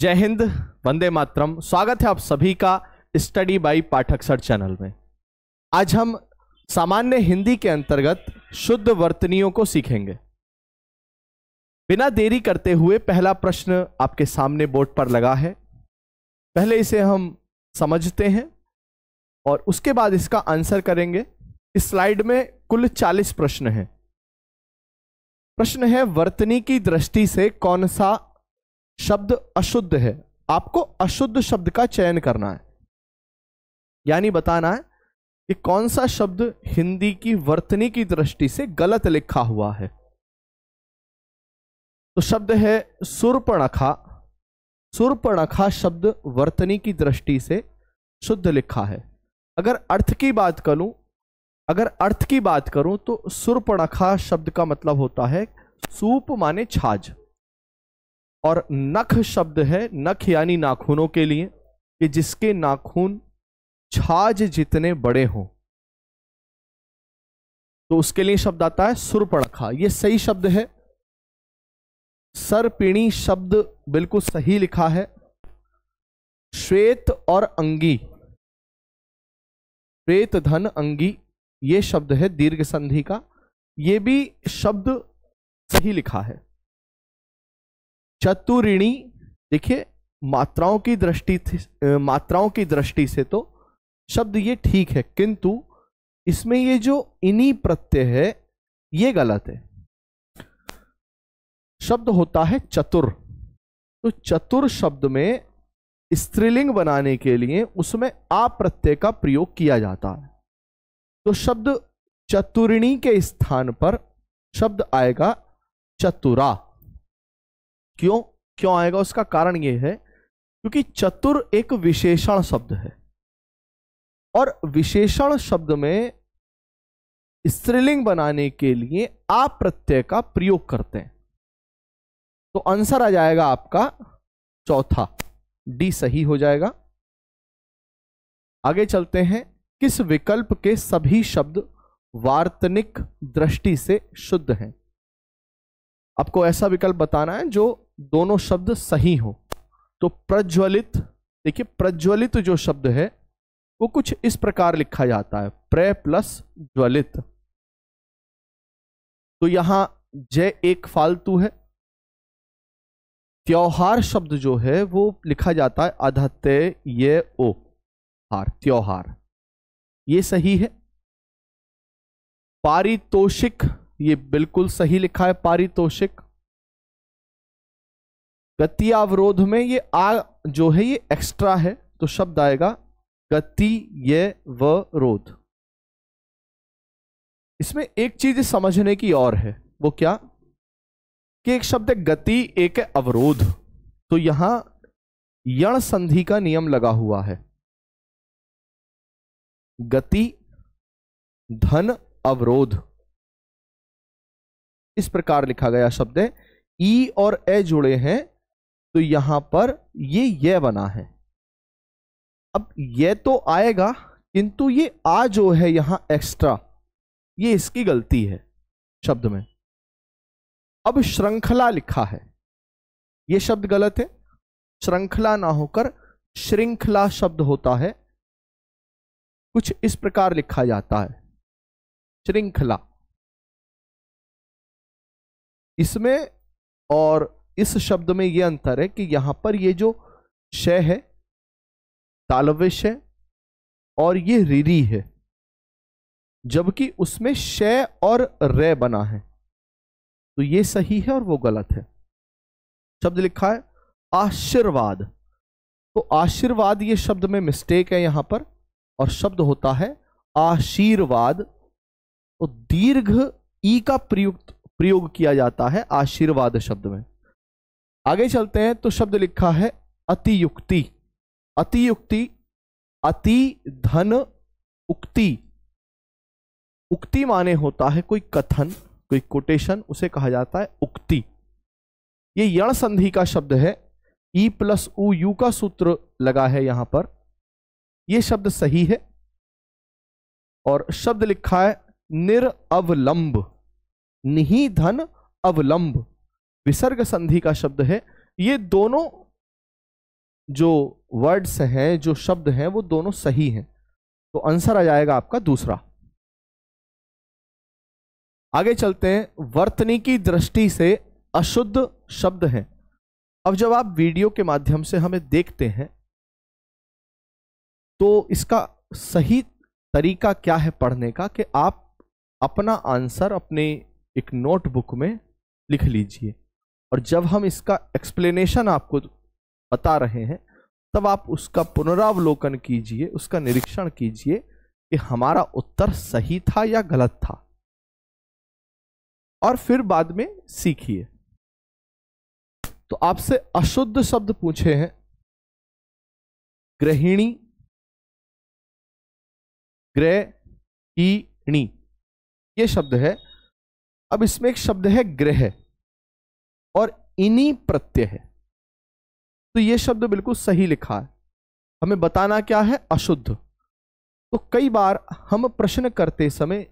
जय हिंद वंदे मातरम स्वागत है आप सभी का study by Pathak sir channel में आज हम सामान्य हिंदी के अंतर्गत शुद्ध वर्तनियों को सीखेंगे बिना देरी करते हुए पहला प्रश्न आपके सामने बोर्ड पर लगा है पहले इसे हम समझते हैं और उसके बाद इसका आंसर करेंगे इस स्लाइड में कुल 40 प्रश्न हैं प्रश्न है वर्तनी की दृष्टि से कौन सा शब्द अशुद्ध है आपको अशुद्ध शब्द का चयन करना है यानी बताना है कि कौन सा शब्द हिंदी की वर्तनी की दृष्टि से गलत लिखा हुआ है तो शब्द है सुरपणखा सुरपणखा शब्द वर्तनी की दृष्टि से शुद्ध लिखा है अगर अर्थ की बात करूं अगर अर्थ की बात करूं तो सुरपणखा शब्द का मतलब होता है सूप माने छाज और नख शब्द है नख यानी नाखूनों के लिए कि जिसके नाखून छाज जितने बड़े हों तो उसके लिए शब्द आता है सुरपणखा ये सही शब्द है सरपिणी शब्द बिल्कुल सही लिखा है श्वेत और अंगी श्वेत धन अंगी ये शब्द है दीर्घ संधि का ये भी शब्द सही लिखा है चतुरिणी देखिए मात्राओं की दृष्टि मात्राओं की दृष्टि से तो शब्द ये ठीक है किंतु इसमें ये जो इनी प्रत्यय है ये गलत है शब्द होता है चतुर तो चतुर शब्द में स्त्रीलिंग बनाने के लिए उसमें आ प्रत्यय का प्रयोग किया जाता है तो शब्द चतुर्णी के स्थान पर शब्द आएगा चतुरा क्यों क्यों आएगा उसका कारण यह है क्योंकि चतुर एक विशेषण शब्द है और विशेषण शब्द में स्त्रीलिंग बनाने के लिए आप प्रत्यय का प्रयोग करते हैं तो आंसर आ जाएगा आपका चौथा डी सही हो जाएगा आगे चलते हैं किस विकल्प के सभी शब्द वार्तनिक दृष्टि से शुद्ध हैं आपको ऐसा विकल्प बताना है जो दोनों शब्द सही हो तो प्रज्वलित देखिए प्रज्वलित जो शब्द है वो कुछ इस प्रकार लिखा जाता है प्र प्लस ज्वलित तो यहां जय एक फालतू है त्योहार शब्द जो है वो लिखा जाता है अधत्य ये ओ हार त्योहार ये सही है पारितोषिक ये बिल्कुल सही लिखा है पारितोषिक गति अवरोध में ये आ जो है ये एक्स्ट्रा है तो शब्द आएगा गति ये व रोध इसमें एक चीज समझने की और है वो क्या कि एक शब्द है गति एक है अवरोध तो यहां यण संधि का नियम लगा हुआ है गति धन अवरोध इस प्रकार लिखा गया शब्द है ई और ए जुड़े हैं तो यहां पर ये ये बना है अब ये तो आएगा किंतु ये आ जो है यहां एक्स्ट्रा ये इसकी गलती है शब्द में अब श्रृंखला लिखा है ये शब्द गलत है श्रृंखला ना होकर श्रृंखला शब्द होता है कुछ इस प्रकार लिखा जाता है श्रृंखला इसमें और इस शब्द में यह अंतर है कि यहां पर ये जो शय है तालव्यश है और ये रिरी है जबकि उसमें शय और रे बना है तो ये सही है और वो गलत है शब्द लिखा है आशीर्वाद तो आशीर्वाद ये शब्द में मिस्टेक है यहां पर और शब्द होता है आशीर्वाद तो दीर्घ ई का प्रयुक्त प्रयोग किया जाता है आशीर्वाद शब्द में आगे चलते हैं तो शब्द लिखा है अतियुक्ति अतियुक्ति अति धन उक्ति उक्ति माने होता है कोई कथन कोई कोटेशन उसे कहा जाता है उक्ति ये यण संधि का शब्द है ई प्लस ऊ यू का सूत्र लगा है यहां पर यह शब्द सही है और शब्द लिखा है अवलंब निही धन अवलंब विसर्ग संधि का शब्द है ये दोनों जो वर्ड्स हैं जो शब्द हैं वो दोनों सही हैं तो आंसर आ जाएगा आपका दूसरा आगे चलते हैं वर्तनी की दृष्टि से अशुद्ध शब्द हैं अब जब आप वीडियो के माध्यम से हमें देखते हैं तो इसका सही तरीका क्या है पढ़ने का कि आप अपना आंसर अपने एक नोटबुक में लिख लीजिए और जब हम इसका एक्सप्लेनेशन आपको बता रहे हैं तब आप उसका पुनरावलोकन कीजिए उसका निरीक्षण कीजिए कि हमारा उत्तर सही था या गलत था और फिर बाद में सीखिए तो आपसे अशुद्ध शब्द पूछे हैं ग्रहिणी ग्रहिणी ये शब्द है अब इसमें एक शब्द है ग्रह और इनी प्रत्यय है तो ये शब्द बिल्कुल सही लिखा है हमें बताना क्या है अशुद्ध तो कई बार हम प्रश्न करते समय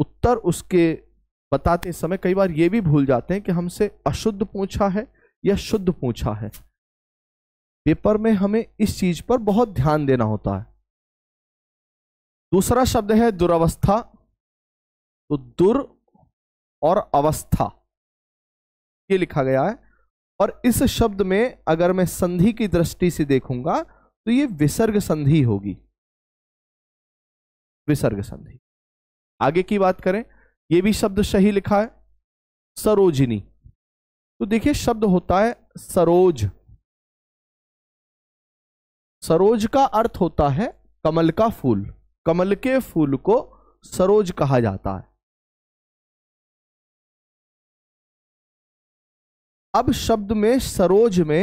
उत्तर उसके बताते समय कई बार ये भी भूल जाते हैं कि हमसे अशुद्ध पूछा है या शुद्ध पूछा है पेपर में हमें इस चीज पर बहुत ध्यान देना होता है दूसरा शब्द है दुरावस्था तो दुर और अवस्था ये लिखा गया है और इस शब्द में अगर मैं संधि की दृष्टि से देखूंगा तो ये विसर्ग संधि होगी विसर्ग संधि आगे की बात करें ये भी शब्द सही लिखा है सरोजिनी तो देखिए शब्द होता है सरोज सरोज का अर्थ होता है कमल का फूल कमल के फूल को सरोज कहा जाता है अब शब्द में सरोज में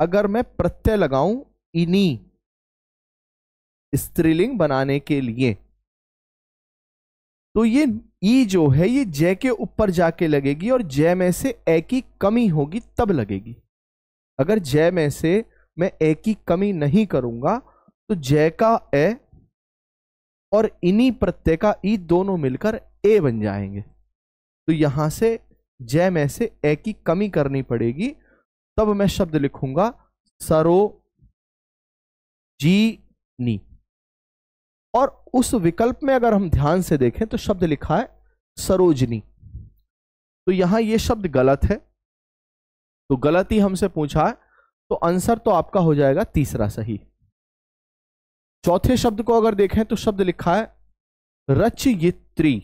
अगर मैं प्रत्यय लगाऊं इनी स्त्रीलिंग बनाने के लिए तो ये ई जो है ये जय के ऊपर जाके लगेगी और जय में से ए की कमी होगी तब लगेगी अगर जय में से मैं ए की कमी नहीं करूंगा तो जय का ए और इनी प्रत्यय का ई दोनों मिलकर ए बन जाएंगे तो यहां से जय में से ए की कमी करनी पड़ेगी तब मैं शब्द लिखूंगा सरो जी नी और उस विकल्प में अगर हम ध्यान से देखें तो शब्द लिखा है सरोजनी तो यहां यह शब्द गलत है तो गलत ही हमसे पूछा है तो आंसर तो आपका हो जाएगा तीसरा सही चौथे शब्द को अगर देखें तो शब्द लिखा है रचयित्री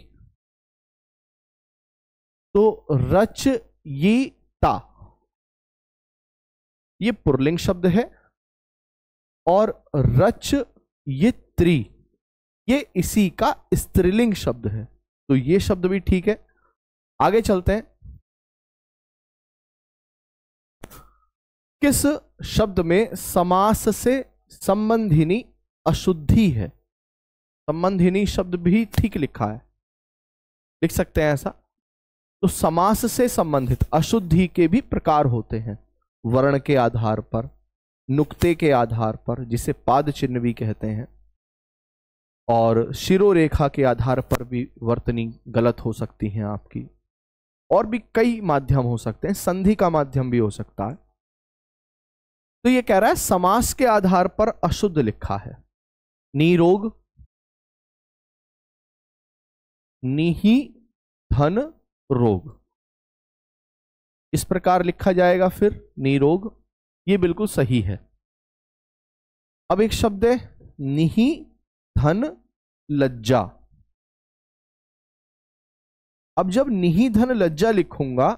तो रच ये पुरलिंग शब्द है और रच त्री ये इसी का स्त्रीलिंग शब्द है तो ये शब्द भी ठीक है आगे चलते हैं किस शब्द में समास से संबंधिनी अशुद्धि है संबंधिनी शब्द भी ठीक लिखा है लिख सकते हैं ऐसा तो समास से संबंधित अशुद्धि के भी प्रकार होते हैं वर्ण के आधार पर नुक्ते के आधार पर जिसे पाद चिन्ह भी कहते हैं और शिरोरेखा के आधार पर भी वर्तनी गलत हो सकती हैं आपकी और भी कई माध्यम हो सकते हैं संधि का माध्यम भी हो सकता है तो ये कह रहा है समास के आधार पर अशुद्ध लिखा है नीरोग निही धन रोग इस प्रकार लिखा जाएगा फिर निरोग ये बिल्कुल सही है अब एक शब्द है निहि धन लज्जा अब जब निही धन लज्जा लिखूंगा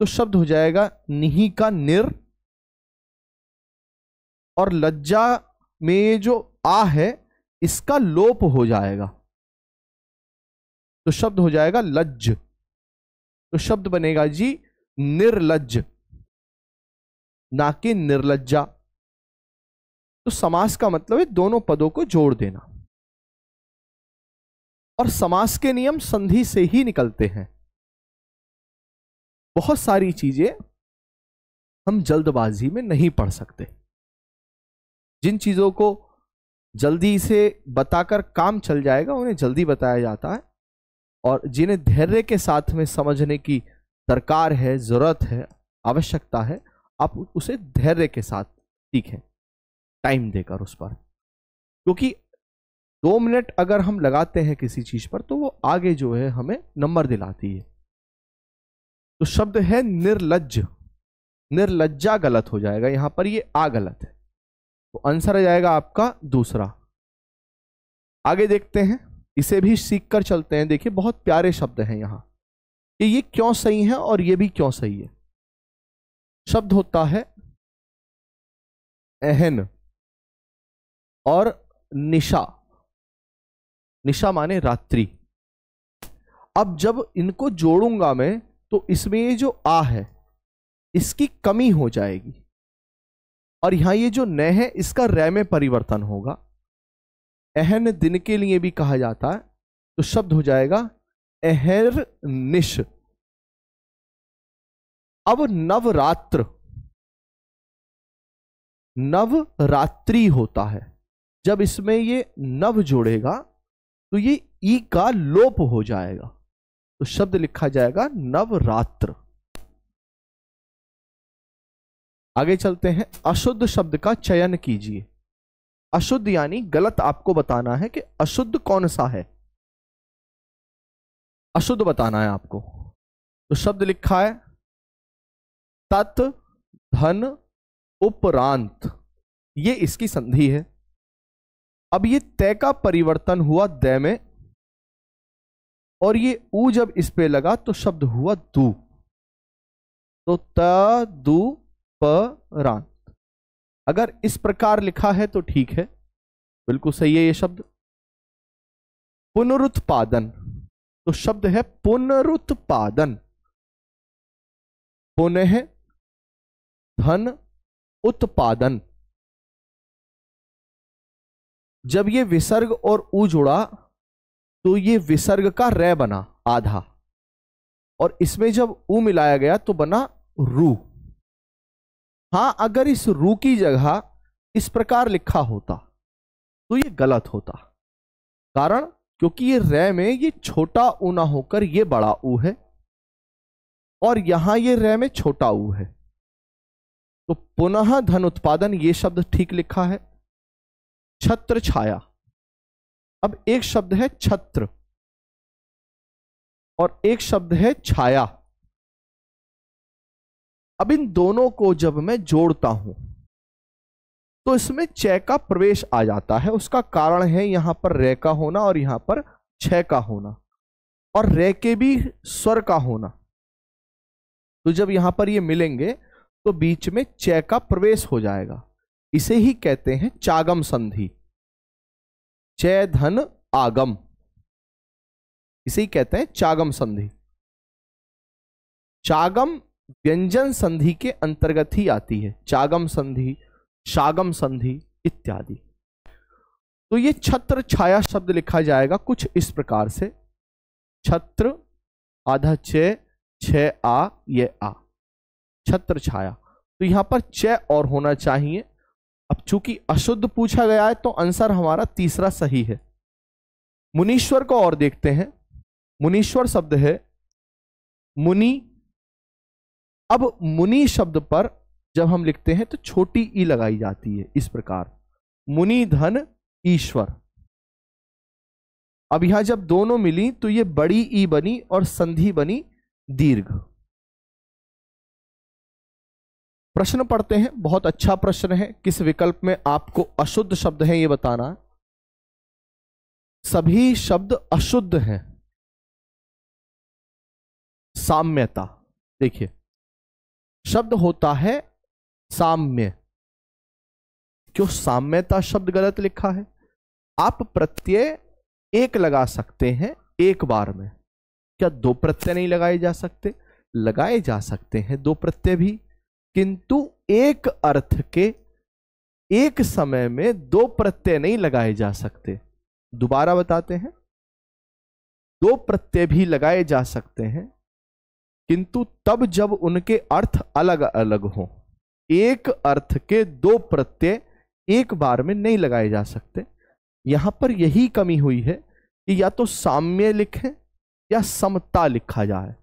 तो शब्द हो जाएगा निही का निर और लज्जा में जो आ है इसका लोप हो जाएगा तो शब्द हो जाएगा लज्ज तो शब्द बनेगा जी निर्लज ना कि निर्लज्जा तो समास का मतलब है दोनों पदों को जोड़ देना और समास के नियम संधि से ही निकलते हैं बहुत सारी चीजें हम जल्दबाजी में नहीं पढ़ सकते जिन चीजों को जल्दी से बताकर काम चल जाएगा उन्हें जल्दी बताया जाता है और जिन्हें धैर्य के साथ में समझने की दरकार है ज़रूरत है आवश्यकता है आप उसे धैर्य के साथ सीखें टाइम देकर उस पर क्योंकि दो मिनट अगर हम लगाते हैं किसी चीज़ पर तो वो आगे जो है हमें नंबर दिलाती है तो शब्द है निर्लज निर्लज्जा गलत हो जाएगा यहां पर ये आ गलत है तो आंसर आ जाएगा आपका दूसरा आगे देखते हैं इसे भी सीख कर चलते हैं देखिए बहुत प्यारे शब्द हैं यहाँ कि ये क्यों सही है और ये भी क्यों सही है शब्द होता है एहन और निशा निशा माने रात्रि अब जब इनको जोड़ूंगा मैं तो इसमें ये जो आ है इसकी कमी हो जाएगी और यहां ये जो न है इसका रह में परिवर्तन होगा एहन दिन के लिए भी कहा जाता है तो शब्द हो जाएगा अहर निश अब नवरात्र नवरात्रि होता है जब इसमें ये नव जोड़ेगा तो ये ई का लोप हो जाएगा तो शब्द लिखा जाएगा नवरात्र आगे चलते हैं अशुद्ध शब्द का चयन कीजिए अशुद्ध यानी गलत आपको बताना है कि अशुद्ध कौन सा है अशुद्ध बताना है आपको तो शब्द लिखा है तत् धन उपरांत ये इसकी संधि है अब ये तय का परिवर्तन हुआ दय में और ये ऊ जब इस पे लगा तो शब्द हुआ दू तो त दू परांत अगर इस प्रकार लिखा है तो ठीक है बिल्कुल सही है ये शब्द पुनरुत्पादन तो शब्द है पुनरुत्पादन पुनः धन उत्पादन जब ये विसर्ग और ऊ जुड़ा तो ये विसर्ग का रे बना आधा और इसमें जब ऊ मिलाया गया तो बना रू हाँ अगर इस रू की जगह इस प्रकार लिखा होता तो ये गलत होता कारण क्योंकि ये रे में ये छोटा ऊ ना होकर ये बड़ा ऊ है और यहां ये रे में छोटा ऊ है तो पुनः धन उत्पादन ये शब्द ठीक लिखा है छत्र छाया अब एक शब्द है छत्र और एक शब्द है छाया अब इन दोनों को जब मैं जोड़ता हूं तो इसमें चय का प्रवेश आ जाता है उसका कारण है यहां पर रे का होना और यहां पर छय का होना और रे के भी स्वर का होना तो जब यहां पर ये मिलेंगे तो बीच में चय का प्रवेश हो जाएगा इसे ही कहते हैं चागम संधि चय धन आगम इसे ही कहते हैं चागम संधि चागम व्यंजन संधि के अंतर्गत ही आती है चागम संधि शागम संधि इत्यादि तो ये छत्र छाया शब्द लिखा जाएगा कुछ इस प्रकार से छत्र आधा छ छ आ ये आ छत्र छाया तो यहां पर च और होना चाहिए अब चूंकि अशुद्ध पूछा गया है तो आंसर हमारा तीसरा सही है मुनीश्वर को और देखते हैं मुनीश्वर शब्द है मुनि अब मुनि शब्द पर जब हम लिखते हैं तो छोटी ई लगाई जाती है इस प्रकार मुनि धन ईश्वर अब यहां जब दोनों मिली तो ये बड़ी ई बनी और संधि बनी दीर्घ प्रश्न पढ़ते हैं बहुत अच्छा प्रश्न है किस विकल्प में आपको अशुद्ध शब्द है ये बताना सभी शब्द अशुद्ध हैं साम्यता देखिए शब्द होता है साम्य क्यों साम्यता शब्द गलत लिखा है आप प्रत्यय एक लगा सकते हैं एक बार में क्या दो प्रत्यय नहीं लगाए जा सकते लगाए जा सकते हैं दो प्रत्यय भी किंतु एक अर्थ के एक समय में दो प्रत्यय नहीं लगाए जा सकते दोबारा बताते हैं दो प्रत्यय भी लगाए जा सकते हैं किंतु तब जब उनके अर्थ अलग अलग हों एक अर्थ के दो प्रत्यय एक बार में नहीं लगाए जा सकते यहां पर यही कमी हुई है कि या तो साम्य लिखें या समता लिखा जाए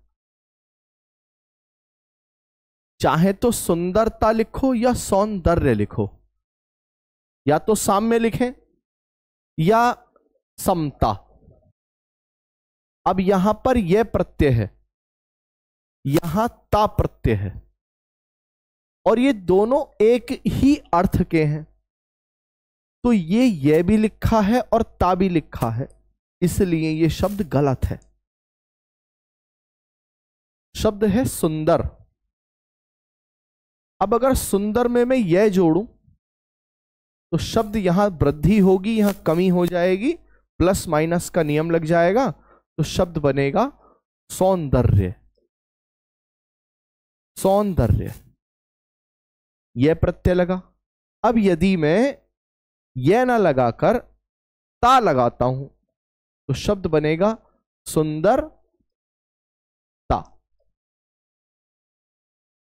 चाहे तो सुंदरता लिखो या सौंदर्य लिखो या तो साम्य लिखें या समता अब यहां पर यह प्रत्यय है यहां ता प्रत्यय है और ये दोनों एक ही अर्थ के हैं तो ये ये भी लिखा है और ता भी लिखा है इसलिए ये शब्द गलत है शब्द है सुंदर अब अगर सुंदर में मैं यह जोड़ू तो शब्द यहां वृद्धि होगी यहां कमी हो जाएगी प्लस माइनस का नियम लग जाएगा तो शब्द बनेगा सौंदर्य सौंदर्य यह प्रत्यय लगा अब यदि मैं यह ना लगाकर ता लगाता हूं तो शब्द बनेगा सुंदर ता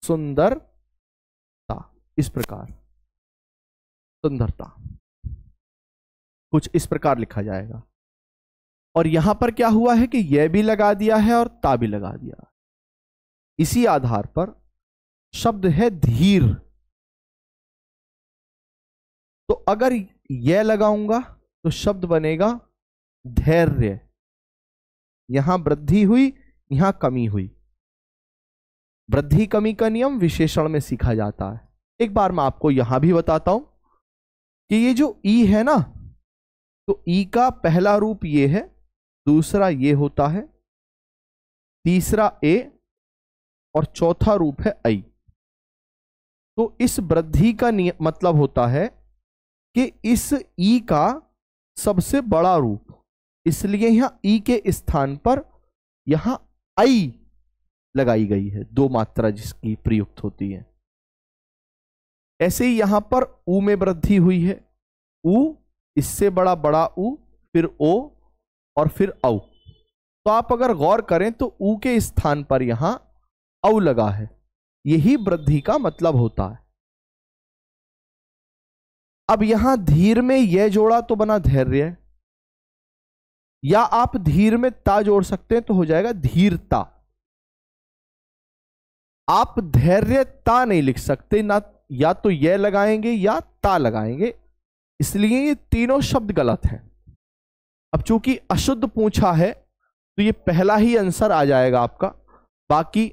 सुंदर ता इस प्रकार सुंदरता कुछ इस प्रकार लिखा जाएगा और यहां पर क्या हुआ है कि यह भी लगा दिया है और ता भी लगा दिया इसी आधार पर शब्द है धीर तो अगर यह लगाऊंगा तो शब्द बनेगा धैर्य यहां वृद्धि हुई यहां कमी हुई वृद्धि कमी का नियम विशेषण में सीखा जाता है एक बार मैं आपको यहां भी बताता हूं कि ये जो ई है ना तो ई का पहला रूप ये है दूसरा ये होता है तीसरा ए और चौथा रूप है आई तो इस वृद्धि का मतलब होता है कि इस ई का सबसे बड़ा रूप इसलिए यहां ई के स्थान पर यहां आई लगाई गई है दो मात्रा जिसकी प्रयुक्त होती है ऐसे ही यहां पर ऊ में वृद्धि हुई है ऊ इससे बड़ा बड़ा ऊ फिर ओ और फिर औ तो आप अगर गौर करें तो ऊ के स्थान पर यहां औ लगा है यही वृद्धि का मतलब होता है अब यहां धीर में यह जोड़ा तो बना धैर्य या आप धीर में ता जोड़ सकते हैं तो हो जाएगा धीरता आप धैर्यता नहीं लिख सकते ना या तो यह लगाएंगे या ता लगाएंगे इसलिए ये तीनों शब्द गलत हैं अब चूंकि अशुद्ध पूछा है तो ये पहला ही आंसर आ जाएगा आपका बाकी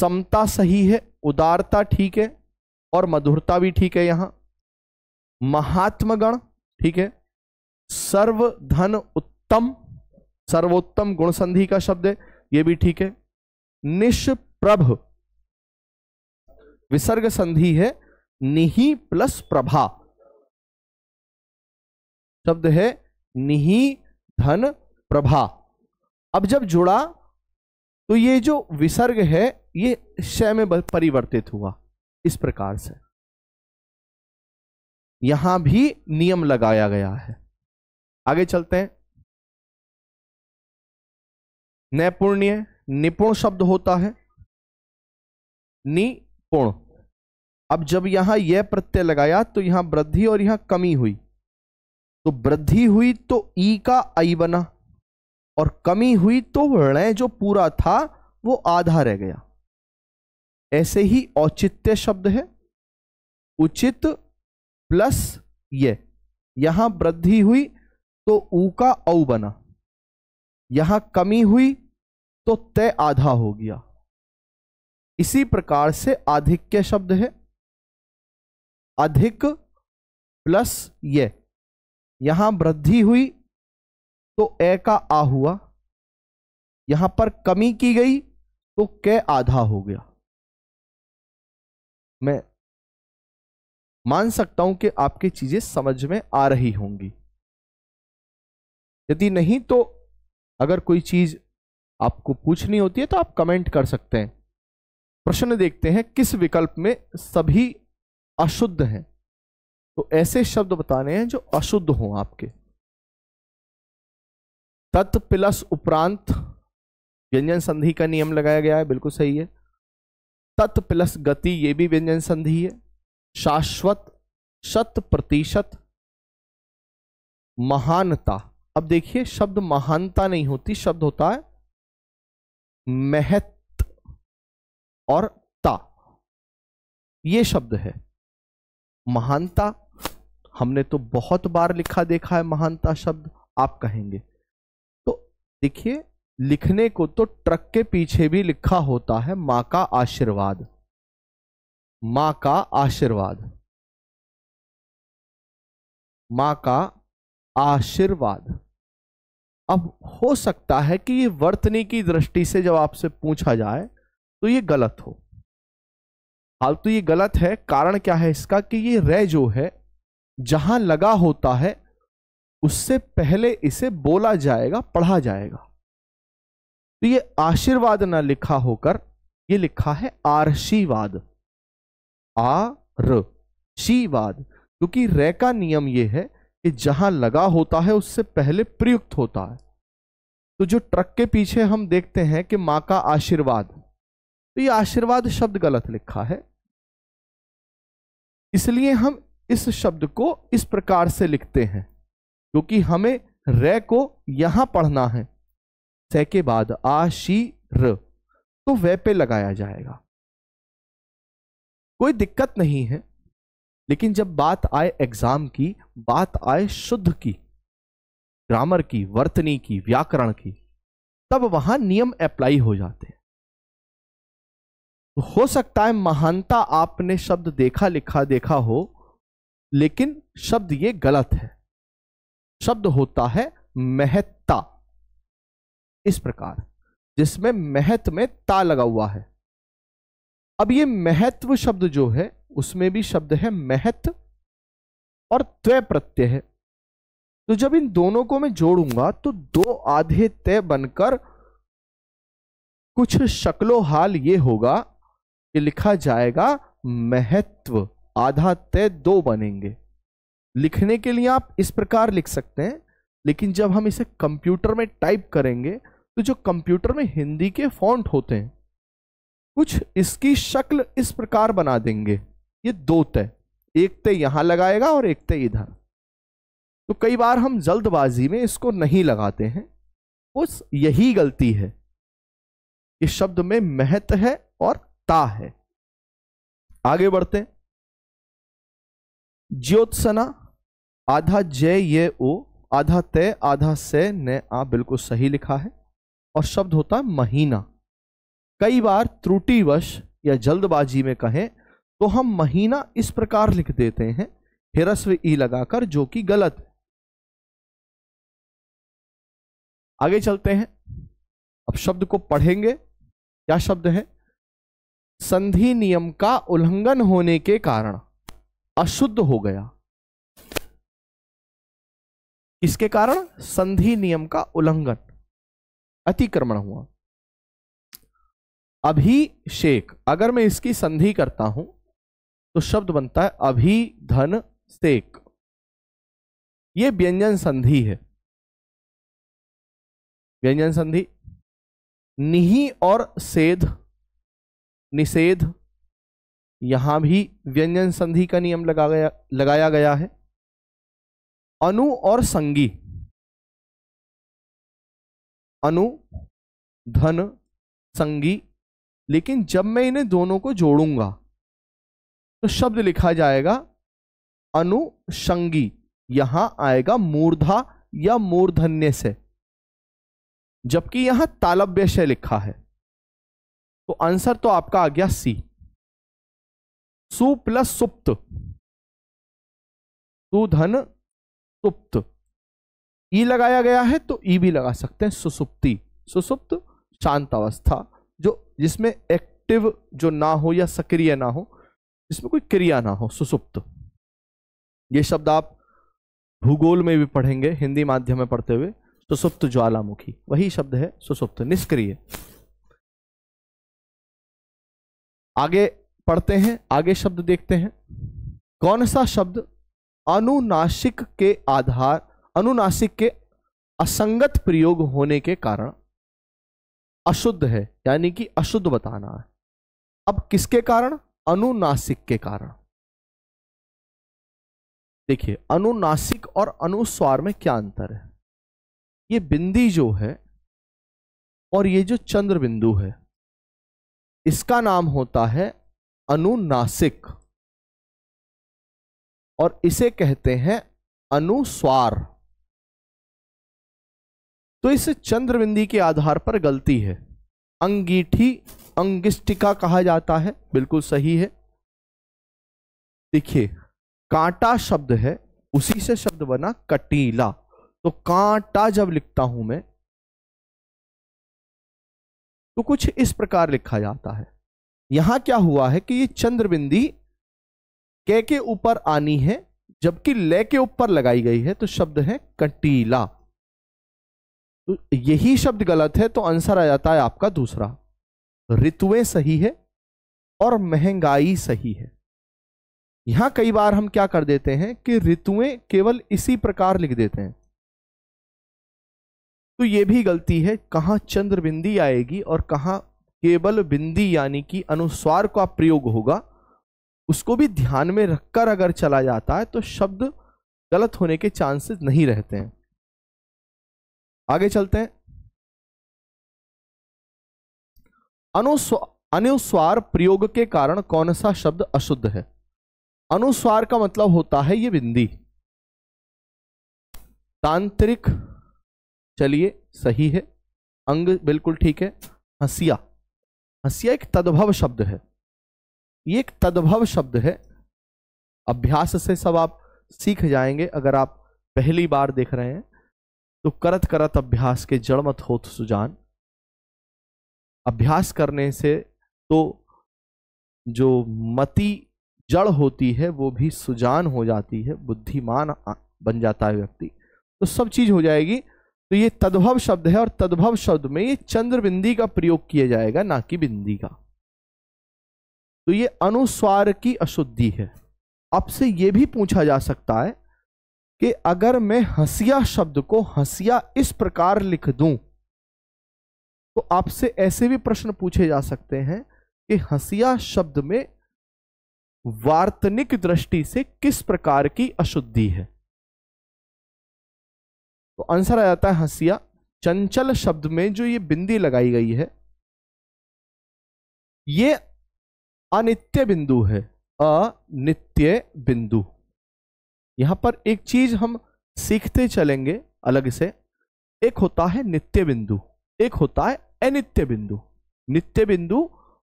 समता सही है उदारता ठीक है और मधुरता भी ठीक है यहां महात्मगण ठीक है सर्वधन उत्तम सर्वोत्तम गुणसंधि का शब्द है यह भी ठीक है निष्प्रभ विसर्ग संधि है निहि प्लस प्रभा शब्द है निहि धन प्रभा अब जब जुड़ा तो ये जो विसर्ग है ये क्षय में परिवर्तित हुआ इस प्रकार से यहां भी नियम लगाया गया है आगे चलते हैं नैपुण्य निपुण शब्द होता है निपुण अब जब यहां यह प्रत्यय लगाया तो यहां वृद्धि और यहां कमी हुई तो वृद्धि हुई तो ई का आई बना और कमी हुई तो ऋण जो पूरा था वो आधा रह गया ऐसे ही औचित्य शब्द है उचित प्लस ये यहां वृद्धि हुई तो ऊ का औ बना यहां कमी हुई तो तय आधा हो गया इसी प्रकार से आधिक्य शब्द है अधिक प्लस ये यहां वृद्धि हुई तो ए का आ हुआ यहां पर कमी की गई तो कै आधा हो गया मैं मान सकता हूं कि आपकी चीजें समझ में आ रही होंगी यदि नहीं तो अगर कोई चीज आपको पूछनी होती है तो आप कमेंट कर सकते हैं प्रश्न देखते हैं किस विकल्प में सभी अशुद्ध हैं तो ऐसे शब्द बताने हैं जो अशुद्ध हों आपके तत् प्लस उपरांत व्यंजन संधि का नियम लगाया गया है बिल्कुल सही है तत् प्लस गति ये भी व्यंजन संधि है शाश्वत शत प्रतिशत महानता अब देखिए शब्द महानता नहीं होती शब्द होता है महत और ता ये शब्द है महानता हमने तो बहुत बार लिखा देखा है महानता शब्द आप कहेंगे तो देखिए लिखने को तो ट्रक के पीछे भी लिखा होता है माँ का आशीर्वाद माँ का आशीर्वाद माँ का आशीर्वाद अब हो सकता है कि ये वर्तनी की दृष्टि से जब आपसे पूछा जाए तो ये गलत हो हाल तो ये गलत है कारण क्या है इसका कि ये रे जो है जहां लगा होता है उससे पहले इसे बोला जाएगा पढ़ा जाएगा तो ये आशीर्वाद ना लिखा होकर ये लिखा है आरशीवाद आ र शीवाद क्योंकि रे का नियम ये है कि जहां लगा होता है उससे पहले प्रयुक्त होता है तो जो ट्रक के पीछे हम देखते हैं कि माँ का आशीर्वाद तो ये आशीर्वाद शब्द गलत लिखा है इसलिए हम इस शब्द को इस प्रकार से लिखते हैं क्योंकि हमें रे को यहां पढ़ना है से के बाद र तो वे पे लगाया जाएगा कोई दिक्कत नहीं है लेकिन जब बात आए एग्जाम की बात आए शुद्ध की ग्रामर की वर्तनी की व्याकरण की तब वहां नियम अप्लाई हो जाते हैं तो हो सकता है महानता आपने शब्द देखा लिखा देखा हो लेकिन शब्द ये गलत है शब्द होता है महत्ता इस प्रकार जिसमें महत्व में ता लगा हुआ है अब ये महत्व शब्द जो है उसमें भी शब्द है महत्व और त्वय प्रत्यय है तो जब इन दोनों को मैं जोड़ूंगा तो दो आधे तय बनकर कुछ शक्लो हाल ये होगा कि लिखा जाएगा महत्व आधा तय दो बनेंगे लिखने के लिए आप इस प्रकार लिख सकते हैं लेकिन जब हम इसे कंप्यूटर में टाइप करेंगे तो जो कंप्यूटर में हिंदी के फॉन्ट होते हैं कुछ इसकी शक्ल इस प्रकार बना देंगे ये दो तय एक तय यहां लगाएगा और एक तय इधर तो कई बार हम जल्दबाजी में इसको नहीं लगाते हैं उस यही गलती है इस शब्द में महत है और ता है आगे बढ़ते ज्योत्सना आधा जय ये ओ आधा तय आधा से ने आ बिल्कुल सही लिखा है और शब्द होता है महीना कई बार त्रुटिवश या जल्दबाजी में कहें तो हम महीना इस प्रकार लिख देते हैं हिरस्व ई लगाकर जो कि गलत है आगे चलते हैं अब शब्द को पढ़ेंगे क्या शब्द है संधि नियम का उल्लंघन होने के कारण अशुद्ध हो गया इसके कारण संधि नियम का उल्लंघन अतिक्रमण हुआ अभिषेक अगर मैं इसकी संधि करता हूं तो शब्द बनता है अभिधन सेक यह व्यंजन संधि है व्यंजन संधि निहि और सेध निषेध यहां भी व्यंजन संधि का नियम लगा गया लगाया गया है अनु और संगी अनु धन संगी लेकिन जब मैं इन्हें दोनों को जोड़ूंगा तो शब्द लिखा जाएगा अनुषंगी यहां आएगा मूर्धा या मूर्धन्य से जबकि यहां तालब्य से लिखा है तो आंसर तो आपका आ गया सी सु प्लस सुप्त सुधन सुप्त ई e लगाया गया है तो ई e भी लगा सकते हैं सुसुप्ति सुसुप्त शांत अवस्था जो जिसमें एक्टिव जो ना हो या सक्रिय ना हो जिसमें कोई क्रिया ना हो सुसुप्त ये शब्द आप भूगोल में भी पढ़ेंगे हिंदी माध्यम में पढ़ते हुए सुसुप्त ज्वालामुखी वही शब्द है सुसुप्त निष्क्रिय आगे पढ़ते हैं आगे शब्द देखते हैं कौन सा शब्द अनुनाशिक के आधार अनुनासिक के असंगत प्रयोग होने के कारण अशुद्ध है यानी कि अशुद्ध बताना है अब किसके कारण अनुनासिक के कारण देखिए अनुनासिक और अनुस्वार में क्या अंतर है ये बिंदी जो है और ये जो चंद्र बिंदु है इसका नाम होता है अनुनासिक और इसे कहते हैं अनुस्वार तो इस चंद्रबिंदी के आधार पर गलती है अंगीठी अंगिष्टिका कहा जाता है बिल्कुल सही है देखिए कांटा शब्द है उसी से शब्द बना कटीला तो कांटा जब लिखता हूं मैं तो कुछ इस प्रकार लिखा जाता है यहां क्या हुआ है कि ये चंद्रबिंदी के के ऊपर आनी है जबकि ले के ऊपर लगाई गई है तो शब्द है कटीला यही शब्द गलत है तो आंसर आ जाता है आपका दूसरा ऋतुएं सही है और महंगाई सही है यहां कई बार हम क्या कर देते हैं कि ऋतुएं केवल इसी प्रकार लिख देते हैं तो ये भी गलती है कहां चंद्र बिंदी आएगी और कहां केवल बिंदी यानी कि अनुस्वार का प्रयोग होगा उसको भी ध्यान में रखकर अगर चला जाता है तो शब्द गलत होने के चांसेस नहीं रहते हैं आगे चलते हैं अनुस्वा अनुस्वार प्रयोग के कारण कौन सा शब्द अशुद्ध है अनुस्वार का मतलब होता है ये बिंदी तांत्रिक चलिए सही है अंग बिल्कुल ठीक है हसिया हसिया एक तद्भव शब्द है ये एक तद्भव शब्द है अभ्यास से सब आप सीख जाएंगे अगर आप पहली बार देख रहे हैं तो करत करत अभ्यास के जड़ मत होत सुजान अभ्यास करने से तो जो मति जड़ होती है वो भी सुजान हो जाती है बुद्धिमान बन जाता है व्यक्ति तो सब चीज हो जाएगी तो ये तद्भव शब्द है और तद्भव शब्द में ये चंद्र बिंदी का प्रयोग किया जाएगा ना कि बिंदी का तो ये अनुस्वार की अशुद्धि है आपसे ये भी पूछा जा सकता है कि अगर मैं हसिया शब्द को हसिया इस प्रकार लिख दूं तो आपसे ऐसे भी प्रश्न पूछे जा सकते हैं कि हसिया शब्द में वार्तनिक दृष्टि से किस प्रकार की अशुद्धि है तो आंसर आ जाता है हसिया चंचल शब्द में जो ये बिंदी लगाई गई है ये अनित्य बिंदु है अनित्य बिंदु यहाँ पर एक चीज हम सीखते चलेंगे अलग से एक होता है नित्य बिंदु एक होता है अनित्य बिंदु नित्य बिंदु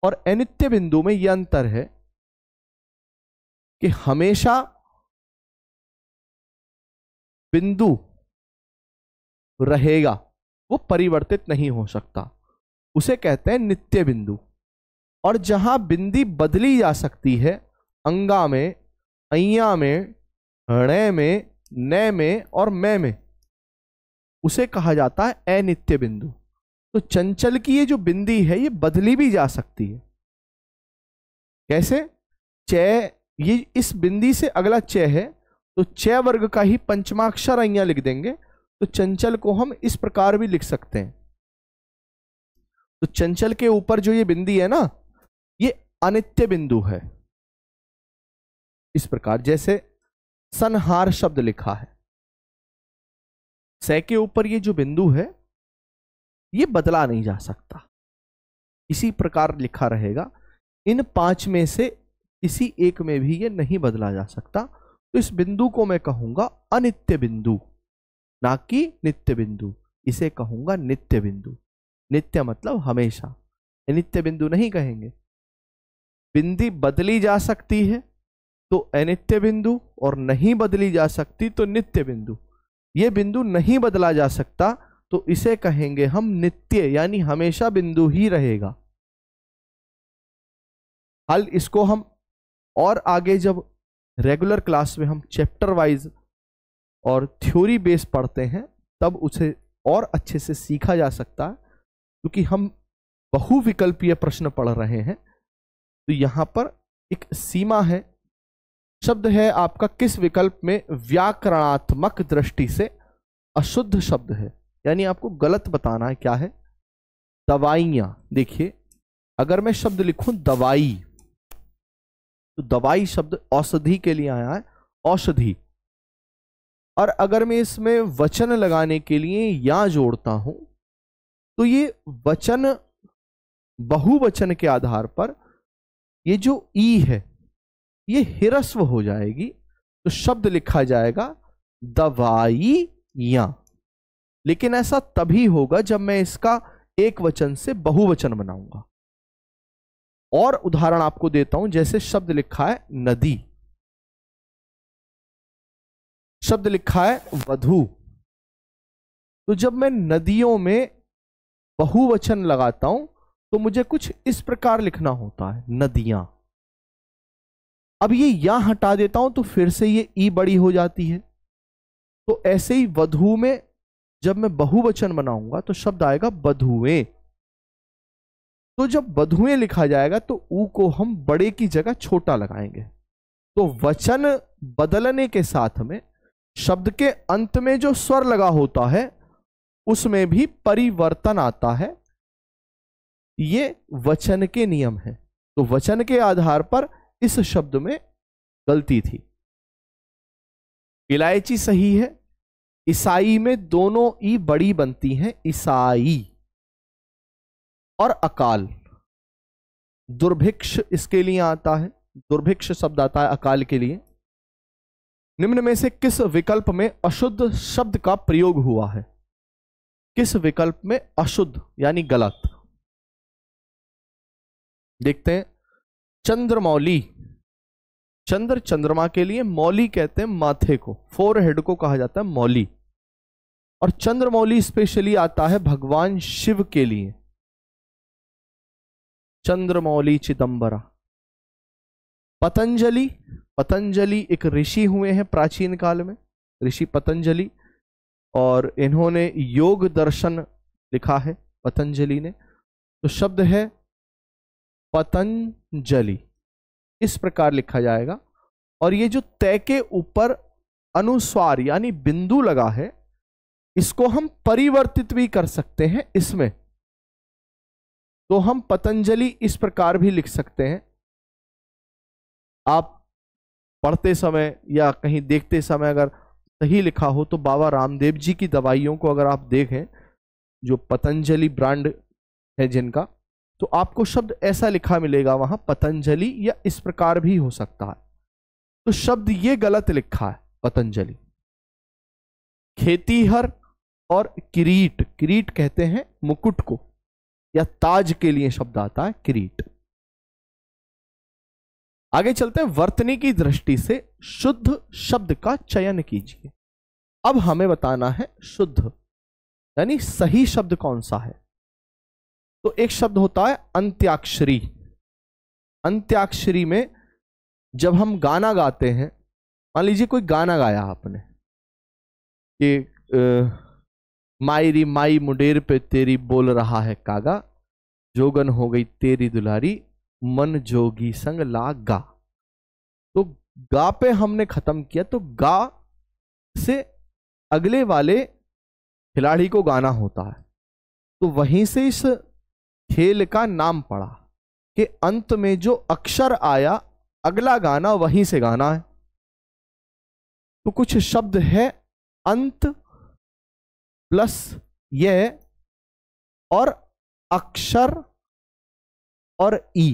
और अनित्य बिंदु में यह अंतर है कि हमेशा बिंदु रहेगा वो परिवर्तित नहीं हो सकता उसे कहते हैं नित्य बिंदु और जहां बिंदी बदली जा सकती है अंगा में अय्या में हणे में न में और मैं में उसे कहा जाता है अनित्य बिंदु तो चंचल की ये जो बिंदी है ये बदली भी जा सकती है कैसे चय ये इस बिंदी से अगला चय है तो चय वर्ग का ही पंचमाक्षर अइया लिख देंगे तो चंचल को हम इस प्रकार भी लिख सकते हैं तो चंचल के ऊपर जो ये बिंदी है ना ये अनित्य बिंदु है इस प्रकार जैसे संहार शब्द लिखा है सह के ऊपर ये जो बिंदु है ये बदला नहीं जा सकता इसी प्रकार लिखा रहेगा इन पांच में से किसी एक में भी ये नहीं बदला जा सकता तो इस बिंदु को मैं कहूंगा अनित्य बिंदु ना कि नित्य बिंदु इसे कहूंगा नित्य बिंदु नित्य मतलब हमेशा नित्य बिंदु नहीं कहेंगे बिंदी बदली जा सकती है तो अनित्य बिंदु और नहीं बदली जा सकती तो नित्य बिंदु ये बिंदु नहीं बदला जा सकता तो इसे कहेंगे हम नित्य यानी हमेशा बिंदु ही रहेगा हल इसको हम और आगे जब रेगुलर क्लास में हम चैप्टर वाइज और थ्योरी बेस पढ़ते हैं तब उसे और अच्छे से सीखा जा सकता है क्योंकि हम बहुविकल्पीय प्रश्न पढ़ रहे हैं तो यहाँ पर एक सीमा है शब्द है आपका किस विकल्प में व्याकरणात्मक दृष्टि से अशुद्ध शब्द है यानी आपको गलत बताना है क्या है दवाइयां देखिए अगर मैं शब्द लिखूं दवाई तो दवाई शब्द औषधि के लिए आया है औषधि और अगर मैं इसमें वचन लगाने के लिए या जोड़ता हूं तो ये वचन बहुवचन के आधार पर ये जो ई है ये हिरस्व हो जाएगी तो शब्द लिखा जाएगा या लेकिन ऐसा तभी होगा जब मैं इसका एक वचन से बहुवचन बनाऊंगा और उदाहरण आपको देता हूं जैसे शब्द लिखा है नदी शब्द लिखा है वधु तो जब मैं नदियों में बहुवचन लगाता हूं तो मुझे कुछ इस प्रकार लिखना होता है नदियां अब ये या हटा देता हूं तो फिर से ये ई बड़ी हो जाती है तो ऐसे ही वधु में जब मैं बहुवचन बनाऊंगा तो शब्द आएगा बधुए तो जब बधुए लिखा जाएगा तो ऊ को हम बड़े की जगह छोटा लगाएंगे तो वचन बदलने के साथ में शब्द के अंत में जो स्वर लगा होता है उसमें भी परिवर्तन आता है ये वचन के नियम है तो वचन के आधार पर इस शब्द में गलती थी इलायची सही है ईसाई में दोनों ई बड़ी बनती हैं ईसाई और अकाल दुर्भिक्ष इसके लिए आता है दुर्भिक्ष शब्द आता है अकाल के लिए निम्न में से किस विकल्प में अशुद्ध शब्द का प्रयोग हुआ है किस विकल्प में अशुद्ध यानी गलत देखते हैं चंद्रमौली चंद्र चंद्रमा के लिए मौली कहते हैं माथे को फोर हेड को कहा जाता है मौली और चंद्रमौली स्पेशली आता है भगवान शिव के लिए चंद्रमौली चिदंबरा पतंजलि पतंजलि एक ऋषि हुए हैं प्राचीन काल में ऋषि पतंजलि और इन्होंने योग दर्शन लिखा है पतंजलि ने तो शब्द है पतंज जली इस प्रकार लिखा जाएगा और ये जो तय के ऊपर अनुस्वार यानी बिंदु लगा है इसको हम परिवर्तित भी कर सकते हैं इसमें तो हम पतंजलि इस प्रकार भी लिख सकते हैं आप पढ़ते समय या कहीं देखते समय अगर सही लिखा हो तो बाबा रामदेव जी की दवाइयों को अगर आप देखें जो पतंजलि ब्रांड है जिनका तो आपको शब्द ऐसा लिखा मिलेगा वहां पतंजलि या इस प्रकार भी हो सकता है तो शब्द ये गलत लिखा है पतंजलि खेतीहर और किरीट किरीट कहते हैं मुकुट को या ताज के लिए शब्द आता है किरीट आगे चलते हैं वर्तनी की दृष्टि से शुद्ध शब्द का चयन कीजिए अब हमें बताना है शुद्ध यानी सही शब्द कौन सा है तो एक शब्द होता है अंत्याक्षरी अंत्याक्षरी में जब हम गाना गाते हैं मान लीजिए कोई गाना गाया आपने कि मायरी माई मुडेर पे तेरी बोल रहा है कागा जोगन हो गई तेरी दुलारी मन जोगी संग ला गा तो गा पे हमने खत्म किया तो गा से अगले वाले खिलाड़ी को गाना होता है तो वहीं से इस खेल का नाम पड़ा कि अंत में जो अक्षर आया अगला गाना वहीं से गाना है तो कुछ शब्द है अंत प्लस यह और अक्षर और ई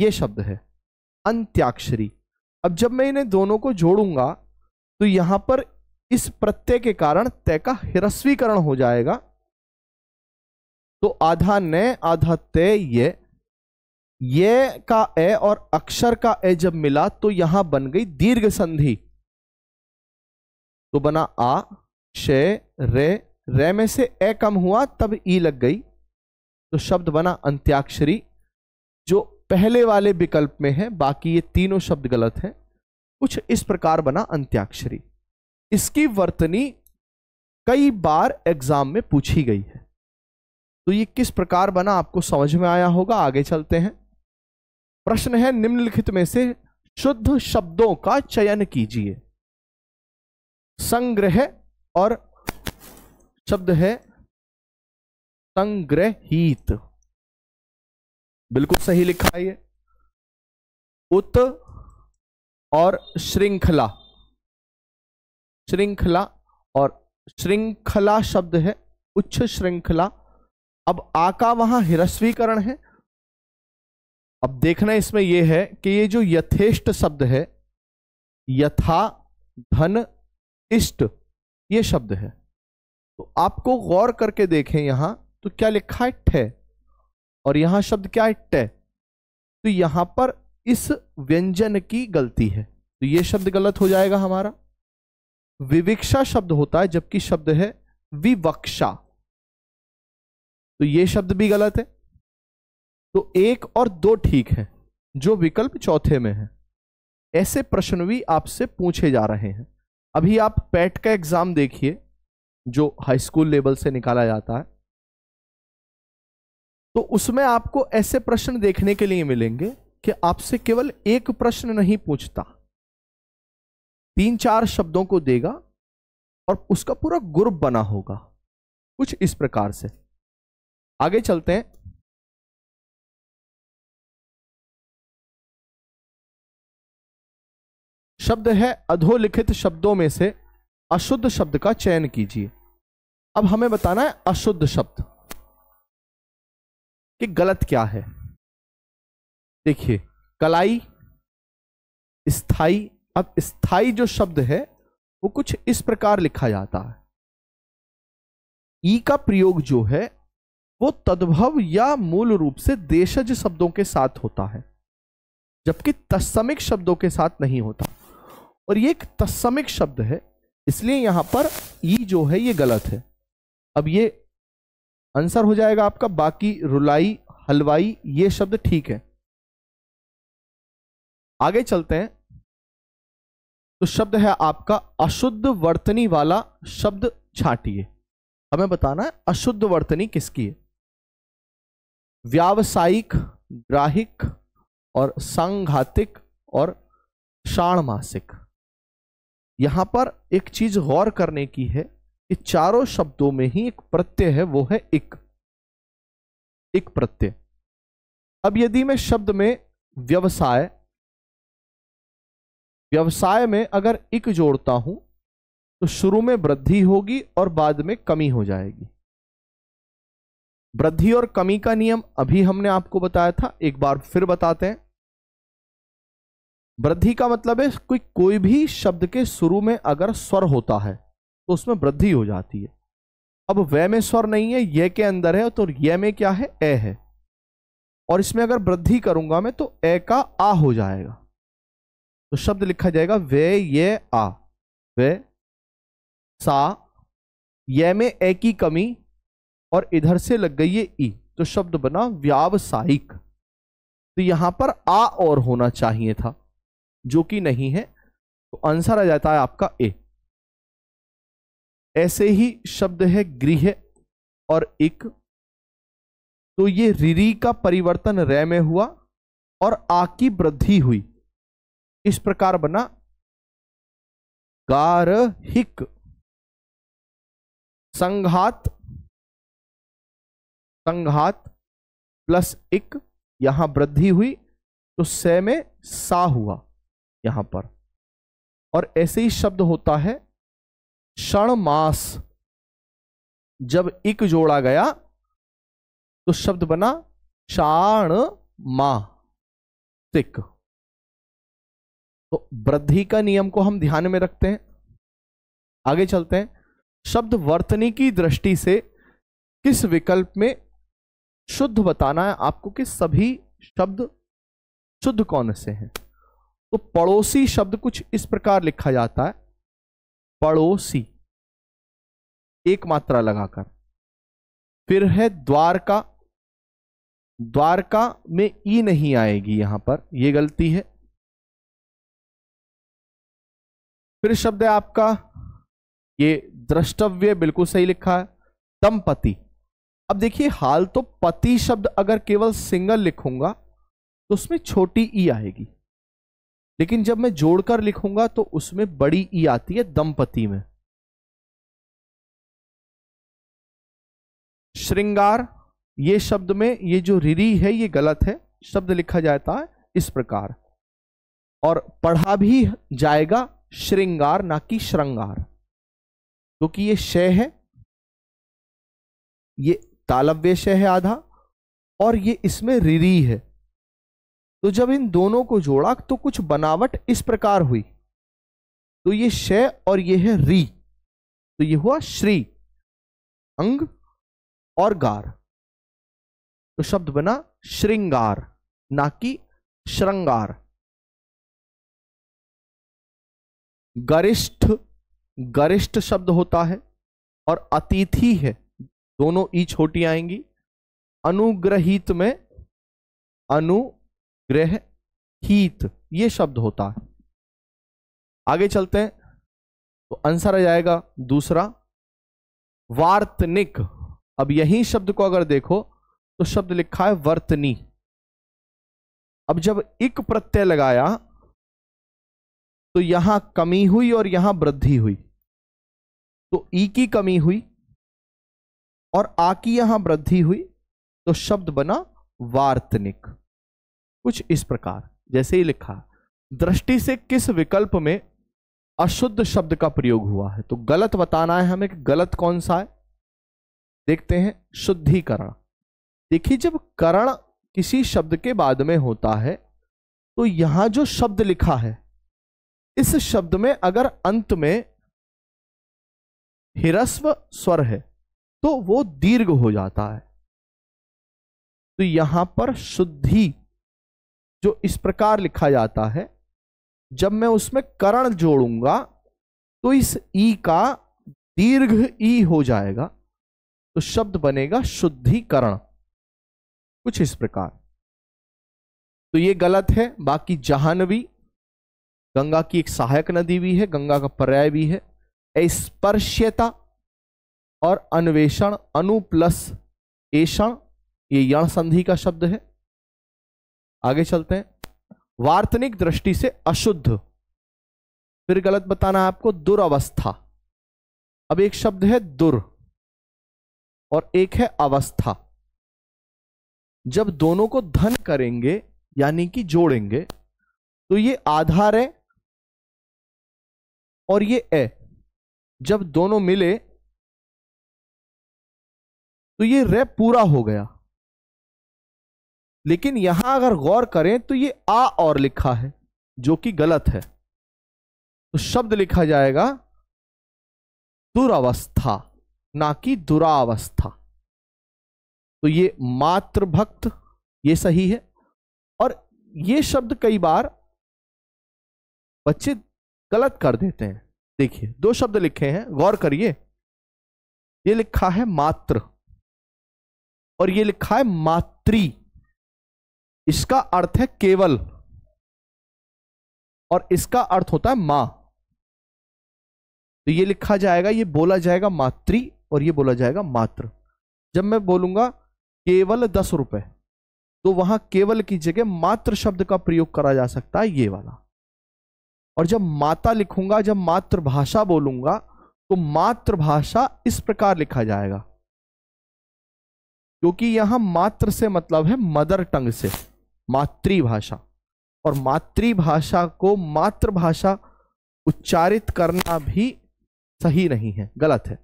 ये शब्द है अंत्याक्षरी अब जब मैं इन्हें दोनों को जोड़ूंगा तो यहां पर इस प्रत्यय के कारण तय का हिरस्वीकरण हो जाएगा तो आधा ने आधा ते ये ये का ए और अक्षर का ए जब मिला तो यहां बन गई दीर्घ संधि तो बना आ शे रे रे में से ए कम हुआ तब ई लग गई तो शब्द बना अंत्याक्षरी जो पहले वाले विकल्प में है बाकी ये तीनों शब्द गलत हैं कुछ इस प्रकार बना अंत्याक्षरी इसकी वर्तनी कई बार एग्जाम में पूछी गई है तो ये किस प्रकार बना आपको समझ में आया होगा आगे चलते हैं प्रश्न है निम्नलिखित में से शुद्ध शब्दों का चयन कीजिए संग्रह और शब्द है संग्रहित बिल्कुल सही लिखा है उत और श्रृंखला श्रृंखला और श्रृंखला शब्द है उच्च श्रृंखला अब आ का वहां हिरस्वीकरण है अब देखना इसमें यह है कि ये जो यथेष्ट शब्द है यथा धन इष्ट ये शब्द है तो आपको गौर करके देखें यहां तो क्या लिखा है ठे और यहां शब्द क्या है टे तो यहां पर इस व्यंजन की गलती है तो ये शब्द गलत हो जाएगा हमारा विविक्षा शब्द होता है जबकि शब्द है विवक्षा तो ये शब्द भी गलत है तो एक और दो ठीक है जो विकल्प चौथे में है ऐसे प्रश्न भी आपसे पूछे जा रहे हैं अभी आप पैट का एग्जाम देखिए जो हाई स्कूल लेवल से निकाला जाता है तो उसमें आपको ऐसे प्रश्न देखने के लिए मिलेंगे कि आपसे केवल एक प्रश्न नहीं पूछता तीन चार शब्दों को देगा और उसका पूरा ग्रुप बना होगा कुछ इस प्रकार से आगे चलते हैं शब्द है अधोलिखित शब्दों में से अशुद्ध शब्द का चयन कीजिए अब हमें बताना है अशुद्ध शब्द कि गलत क्या है देखिए कलाई स्थाई अब स्थाई जो शब्द है वो कुछ इस प्रकार लिखा जाता है ई का प्रयोग जो है वो तद्भव या मूल रूप से देशज शब्दों के साथ होता है जबकि तस्समिक शब्दों के साथ नहीं होता और ये एक तस्समिक शब्द है इसलिए यहां पर ई जो है ये गलत है अब ये आंसर हो जाएगा आपका बाकी रुलाई हलवाई ये शब्द ठीक है आगे चलते हैं तो शब्द है आपका अशुद्ध वर्तनी वाला शब्द छाटिए हमें बताना है अशुद्ध वर्तनी किसकी है व्यावसायिक ग्राहिक और सांघातिक और षाणमासिक यहां पर एक चीज गौर करने की है कि चारों शब्दों में ही एक प्रत्यय है वो है एक एक प्रत्यय अब यदि मैं शब्द में व्यवसाय व्यवसाय में अगर एक जोड़ता हूं तो शुरू में वृद्धि होगी और बाद में कमी हो जाएगी वृद्धि और कमी का नियम अभी हमने आपको बताया था एक बार फिर बताते हैं वृद्धि का मतलब है कोई कोई भी शब्द के शुरू में अगर स्वर होता है तो उसमें वृद्धि हो जाती है अब वे में स्वर नहीं है ये के अंदर है तो ये में क्या है ए है और इसमें अगर वृद्धि करूंगा मैं तो ए का आ हो जाएगा तो शब्द लिखा जाएगा वे ये आ वे सा ये में ए की कमी और इधर से लग गई है ई तो शब्द बना व्यावसायिक तो यहां पर आ और होना चाहिए था जो कि नहीं है तो आंसर आ जाता है आपका ए ऐसे ही शब्द है गृह और एक तो ये रिरी का परिवर्तन रे में हुआ और आ की वृद्धि हुई इस प्रकार बना गारहिक संघात संघात प्लस इक यहां वृद्धि हुई तो स में सा हुआ यहां पर और ऐसे ही शब्द होता है मास जब इक जोड़ा गया तो शब्द बना चाण मा तो वृद्धि का नियम को हम ध्यान में रखते हैं आगे चलते हैं शब्द वर्तनी की दृष्टि से किस विकल्प में शुद्ध बताना है आपको कि सभी शब्द शुद्ध कौन से हैं तो पड़ोसी शब्द कुछ इस प्रकार लिखा जाता है पड़ोसी एक मात्रा लगाकर फिर है द्वारका द्वारका में ई नहीं आएगी यहां पर यह गलती है फिर शब्द है आपका ये द्रष्टव्य बिल्कुल सही लिखा है दंपति अब देखिए हाल तो पति शब्द अगर केवल सिंगल लिखूंगा तो उसमें छोटी ई e आएगी लेकिन जब मैं जोड़कर लिखूंगा तो उसमें बड़ी ई e आती है दंपति में श्रृंगार ये शब्द में ये जो रिरी है ये गलत है शब्द लिखा जाता है इस प्रकार और पढ़ा भी जाएगा श्रृंगार ना कि श्रृंगार क्योंकि तो ये शय है ये तालव्यशय है आधा और ये इसमें रिरी है तो जब इन दोनों को जोड़ा तो कुछ बनावट इस प्रकार हुई तो ये शय और ये है री तो ये हुआ श्री अंग और गार तो शब्द बना श्रृंगार ना कि श्रृंगार गरिष्ठ गरिष्ठ शब्द होता है और अतिथि है दोनों ई छोटी आएंगी अनुग्रहित में अनुग्रहित ये शब्द होता है आगे चलते हैं तो आंसर आ जाएगा दूसरा वार्तनिक अब यही शब्द को अगर देखो तो शब्द लिखा है वर्तनी अब जब इक प्रत्यय लगाया तो यहां कमी हुई और यहां वृद्धि हुई तो ई की कमी हुई और आ की यहां वृद्धि हुई तो शब्द बना वार्तनिक कुछ इस प्रकार जैसे ही लिखा दृष्टि से किस विकल्प में अशुद्ध शब्द का प्रयोग हुआ है तो गलत बताना है हमें कि गलत कौन सा है देखते हैं शुद्धिकरण देखिए जब करण किसी शब्द के बाद में होता है तो यहां जो शब्द लिखा है इस शब्द में अगर अंत में हिरस्व स्वर है तो वो दीर्घ हो जाता है तो यहां पर शुद्धि जो इस प्रकार लिखा जाता है जब मैं उसमें करण जोड़ूंगा तो इस ई का दीर्घ ई हो जाएगा तो शब्द बनेगा शुद्धिकरण कुछ इस प्रकार तो ये गलत है बाकी जहानवी गंगा की एक सहायक नदी भी है गंगा का पर्याय भी है स्पर्श्यता और अन्वेषण अनु प्लस एषण ये यण संधि का शब्द है आगे चलते हैं वार्तनिक दृष्टि से अशुद्ध फिर गलत बताना आपको दुरावस्था अब एक शब्द है दुर और एक है अवस्था जब दोनों को धन करेंगे यानी कि जोड़ेंगे तो ये आधार है और ये ए जब दोनों मिले तो ये रेप पूरा हो गया लेकिन यहां अगर गौर करें तो ये आ और लिखा है जो कि गलत है तो शब्द लिखा जाएगा दुरावस्था ना कि दुरावस्था तो ये मातृभक्त ये सही है और ये शब्द कई बार बच्चे गलत कर देते हैं देखिए दो शब्द लिखे हैं गौर करिए ये लिखा है मात्र और ये लिखा है मात्री इसका अर्थ है केवल और इसका अर्थ होता है मां तो ये लिखा जाएगा ये बोला जाएगा मात्री और ये बोला जाएगा मात्र जब मैं बोलूंगा केवल दस रुपए तो वहां केवल की जगह मात्र शब्द का प्रयोग करा जा सकता है ये वाला और जब माता लिखूंगा जब मातृभाषा बोलूंगा तो मातृभाषा इस प्रकार लिखा जाएगा क्योंकि यहां मात्र से मतलब है मदर टंग से मातृभाषा और मातृभाषा को मातृभाषा उच्चारित करना भी सही नहीं है गलत है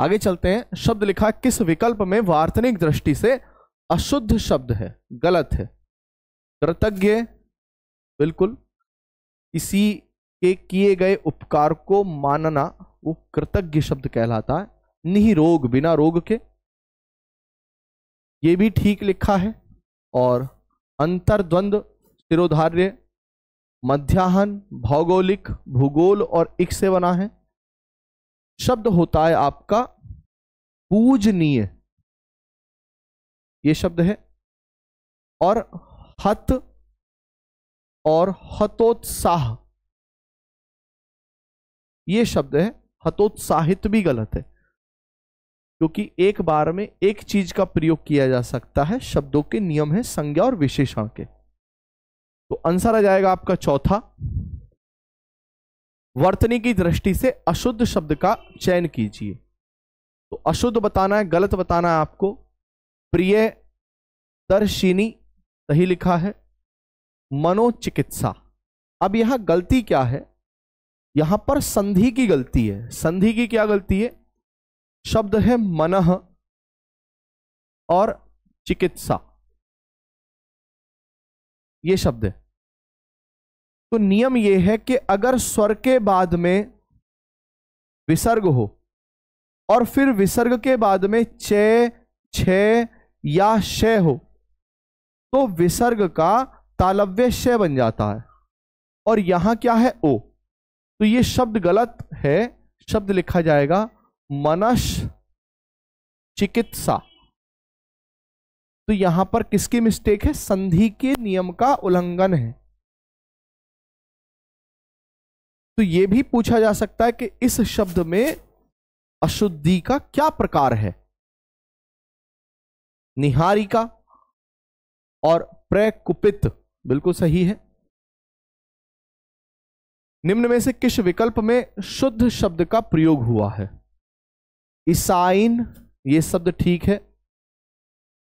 आगे चलते हैं शब्द लिखा किस विकल्प में वार्तनिक दृष्टि से अशुद्ध शब्द है गलत है कृतज्ञ बिल्कुल किसी के किए गए उपकार को मानना वो कृतज्ञ शब्द कहलाता है निरोग बिना रोग के ये भी ठीक लिखा है और अंतर्द्वंद सिरोधार्य मध्याहन भौगोलिक भूगोल और इक से बना है शब्द होता है आपका पूजनीय ये शब्द है और हत और हतोत्साह ये शब्द है हतोत्साहित भी गलत है क्योंकि एक बार में एक चीज का प्रयोग किया जा सकता है शब्दों के नियम है संज्ञा और विशेषण के तो आंसर आ जाएगा आपका चौथा वर्तनी की दृष्टि से अशुद्ध शब्द का चयन कीजिए तो अशुद्ध बताना है गलत बताना है आपको प्रिय दर्शिनी सही लिखा है मनोचिकित्सा अब यहां गलती क्या है यहां पर संधि की गलती है संधि की क्या गलती है शब्द है मन और चिकित्सा ये शब्द है तो नियम यह है कि अगर स्वर के बाद में विसर्ग हो और फिर विसर्ग के बाद में चे छ या शय हो तो विसर्ग का तालव्य शय बन जाता है और यहां क्या है ओ तो ये शब्द गलत है शब्द लिखा जाएगा मनस चिकित्सा तो यहां पर किसकी मिस्टेक है संधि के नियम का उल्लंघन है तो यह भी पूछा जा सकता है कि इस शब्द में अशुद्धि का क्या प्रकार है निहारिका और प्रकुपित बिल्कुल सही है निम्न में से किस विकल्प में शुद्ध शब्द का प्रयोग हुआ है ईसाइन ये शब्द ठीक है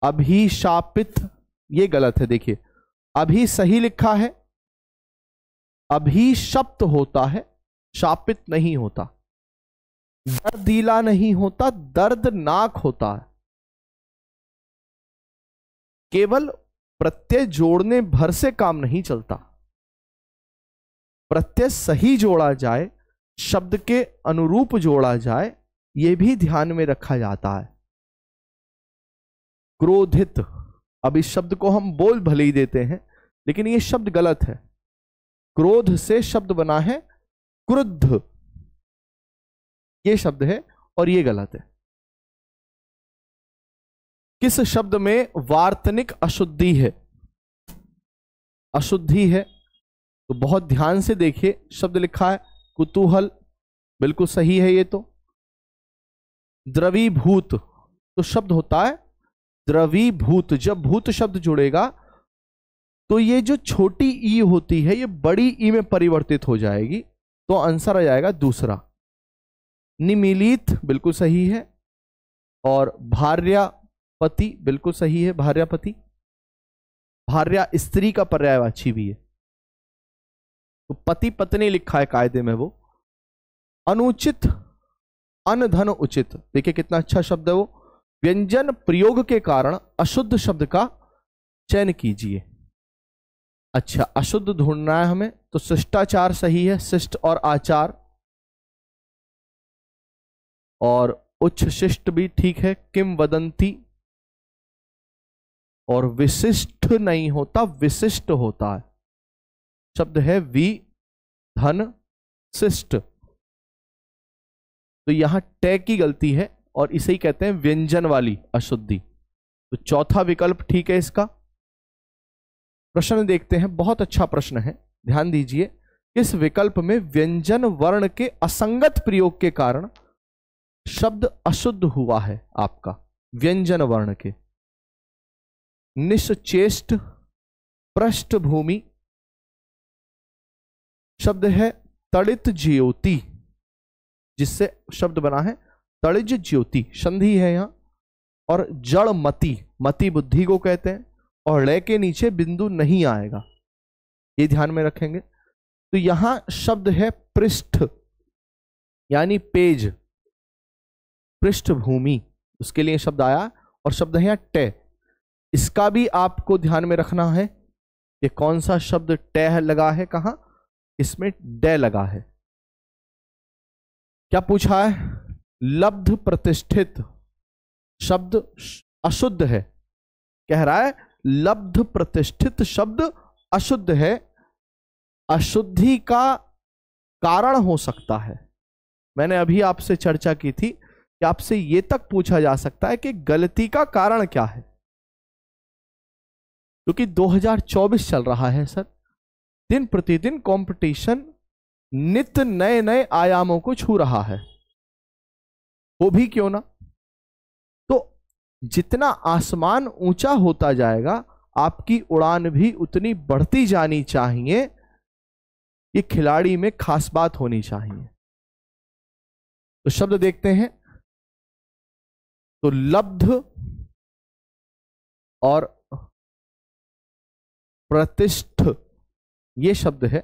अभिशापित ये गलत है देखिए अभी सही लिखा है अभिशप्त होता है शापित नहीं होता दर्दीला नहीं होता दर्दनाक होता है केवल प्रत्यय जोड़ने भर से काम नहीं चलता प्रत्यय सही जोड़ा जाए शब्द के अनुरूप जोड़ा जाए ये भी ध्यान में रखा जाता है क्रोधित अब इस शब्द को हम बोल भले ही देते हैं लेकिन ये शब्द गलत है क्रोध से शब्द बना है क्रुद्ध ये शब्द है और ये गलत है किस शब्द में वार्तनिक अशुद्धि है अशुद्धि है तो बहुत ध्यान से देखिए शब्द लिखा है कुतूहल बिल्कुल सही है ये तो द्रवीभूत तो शब्द होता है द्रवीभूत जब भूत शब्द जुड़ेगा तो ये जो छोटी ई होती है ये बड़ी ई में परिवर्तित हो जाएगी तो आंसर आ जाएगा दूसरा निमिलित बिल्कुल सही है और भार्यापति बिल्कुल सही है भार्यापति भार्या स्त्री का पर्यायवाची भी है तो पति पत्नी लिखा है कायदे में वो अनुचित अनधन उचित देखिए कितना अच्छा शब्द है वो व्यंजन प्रयोग के कारण अशुद्ध शब्द का चयन कीजिए अच्छा अशुद्ध ढूंढना है हमें तो शिष्टाचार सही है शिष्ट और आचार और उच्च शिष्ट भी ठीक है किम वदंती और विशिष्ट नहीं होता विशिष्ट होता है शब्द है वी धन शिष्ट तो यहां टय की गलती है और इसे ही कहते हैं व्यंजन वाली अशुद्धि तो चौथा विकल्प ठीक है इसका प्रश्न देखते हैं बहुत अच्छा प्रश्न है ध्यान दीजिए इस विकल्प में व्यंजन वर्ण के असंगत प्रयोग के कारण शब्द अशुद्ध हुआ है आपका व्यंजन वर्ण के निश्चेष्ट पृष्ठभूमि शब्द है तड़ित ज्योति जिससे शब्द बना है तड़िज ज्योति संधि है यहाँ और जड़ मति मति बुद्धि को कहते हैं और लय के नीचे बिंदु नहीं आएगा ये ध्यान में रखेंगे तो यहां शब्द है पृष्ठ यानी पेज पृष्ठभूमि उसके लिए शब्द आया और शब्द है यहाँ टय इसका भी आपको ध्यान में रखना है कि कौन सा शब्द टय लगा है कहाँ इसमें डे लगा है क्या पूछा है लब्ध प्रतिष्ठित शब्द अशुद्ध है कह रहा है लब्ध प्रतिष्ठित शब्द अशुद्ध है अशुद्धि का कारण हो सकता है मैंने अभी आपसे चर्चा की थी कि आपसे ये तक पूछा जा सकता है कि गलती का कारण क्या है क्योंकि 2024 चल रहा है सर दिन प्रतिदिन कंपटीशन नित्य नए नए आयामों को छू रहा है वो भी क्यों ना तो जितना आसमान ऊंचा होता जाएगा आपकी उड़ान भी उतनी बढ़ती जानी चाहिए ये खिलाड़ी में खास बात होनी चाहिए तो शब्द देखते हैं तो लब्ध और प्रतिष्ठ ये शब्द है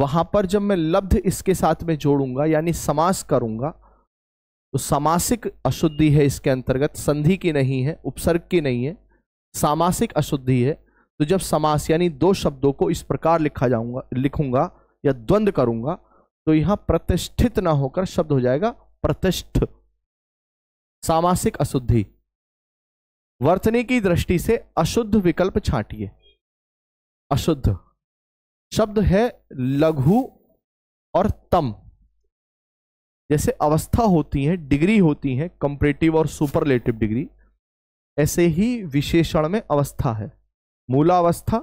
वहां पर जब मैं लब्ध इसके साथ में जोड़ूंगा यानी समास करूंगा तो सामासिक अशुद्धि है इसके अंतर्गत संधि की नहीं है उपसर्ग की नहीं है सामासिक अशुद्धि है तो जब समास यानी दो शब्दों को इस प्रकार लिखा जाऊंगा लिखूंगा या द्वंद करूंगा तो यहां प्रतिष्ठित ना होकर शब्द हो जाएगा प्रतिष्ठ सामासिक अशुद्धि वर्तनी की दृष्टि से अशुद्ध विकल्प छाटिए अशुद्ध शब्द है लघु और तम जैसे अवस्था होती है डिग्री होती है कंपरेटिव और सुपरलेटिव डिग्री ऐसे ही विशेषण में अवस्था है मूलावस्था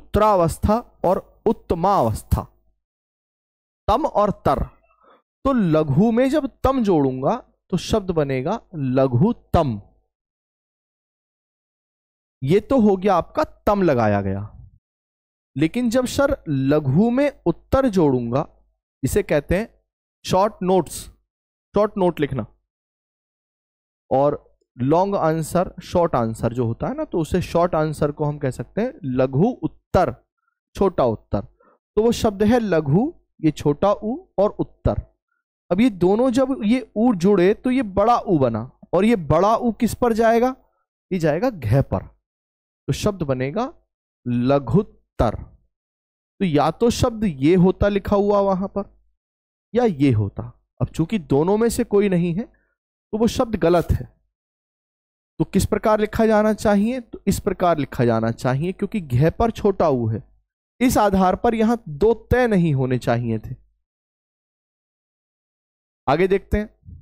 उत्तरावस्था और उत्तमावस्था तम और तर तो लघु में जब तम जोड़ूंगा तो शब्द बनेगा लघु तम ये तो हो गया आपका तम लगाया गया लेकिन जब सर लघु में उत्तर जोड़ूंगा इसे कहते हैं शॉर्ट नोट्स शॉर्ट नोट लिखना और लॉन्ग आंसर शॉर्ट आंसर जो होता है ना तो उसे शॉर्ट आंसर को हम कह सकते हैं लघु उत्तर छोटा उत्तर तो वो शब्द है लघु ये छोटा ऊ और उत्तर अब ये दोनों जब ये ऊ जुड़े तो ये बड़ा ऊ बना और ये बड़ा ऊ किस पर जाएगा ये जाएगा घ पर तो शब्द बनेगा लघुत तर तो या तो शब्द ये होता लिखा हुआ वहां पर या ये होता अब चूंकि दोनों में से कोई नहीं है तो वो शब्द गलत है तो किस प्रकार लिखा जाना चाहिए तो इस प्रकार लिखा जाना चाहिए क्योंकि घे पर छोटा ऊ है इस आधार पर यहां दो तय नहीं होने चाहिए थे आगे देखते हैं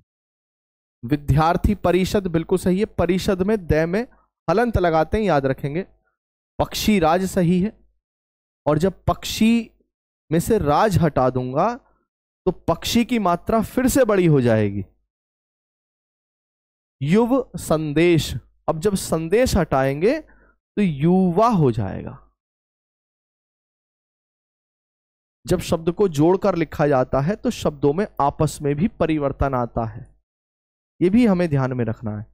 विद्यार्थी परिषद बिल्कुल सही है परिषद में दय में हलंत लगाते हैं याद रखेंगे पक्षी राज सही है और जब पक्षी में से राज हटा दूंगा तो पक्षी की मात्रा फिर से बड़ी हो जाएगी युव संदेश अब जब संदेश हटाएंगे तो युवा हो जाएगा जब शब्द को जोड़कर लिखा जाता है तो शब्दों में आपस में भी परिवर्तन आता है यह भी हमें ध्यान में रखना है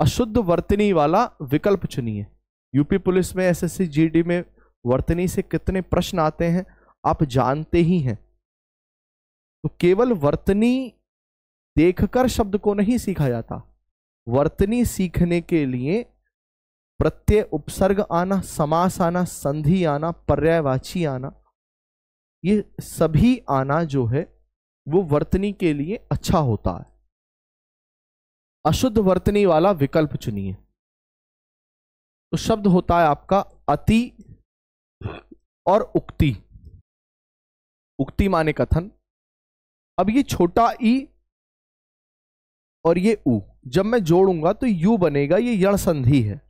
अशुद्ध वर्तनी वाला विकल्प चुनिए यूपी पुलिस में एसएससी जीडी में वर्तनी से कितने प्रश्न आते हैं आप जानते ही हैं तो केवल वर्तनी देखकर शब्द को नहीं सीखा जाता वर्तनी सीखने के लिए प्रत्यय उपसर्ग आना समास आना संधि आना पर्यायवाची आना ये सभी आना जो है वो वर्तनी के लिए अच्छा होता है अशुद्ध वर्तनी वाला विकल्प चुनिए तो शब्द होता है आपका अति और उक्ति उक्ति माने कथन अब ये छोटा ई और ये ऊ जब मैं जोड़ूंगा तो यू बनेगा ये यण संधि है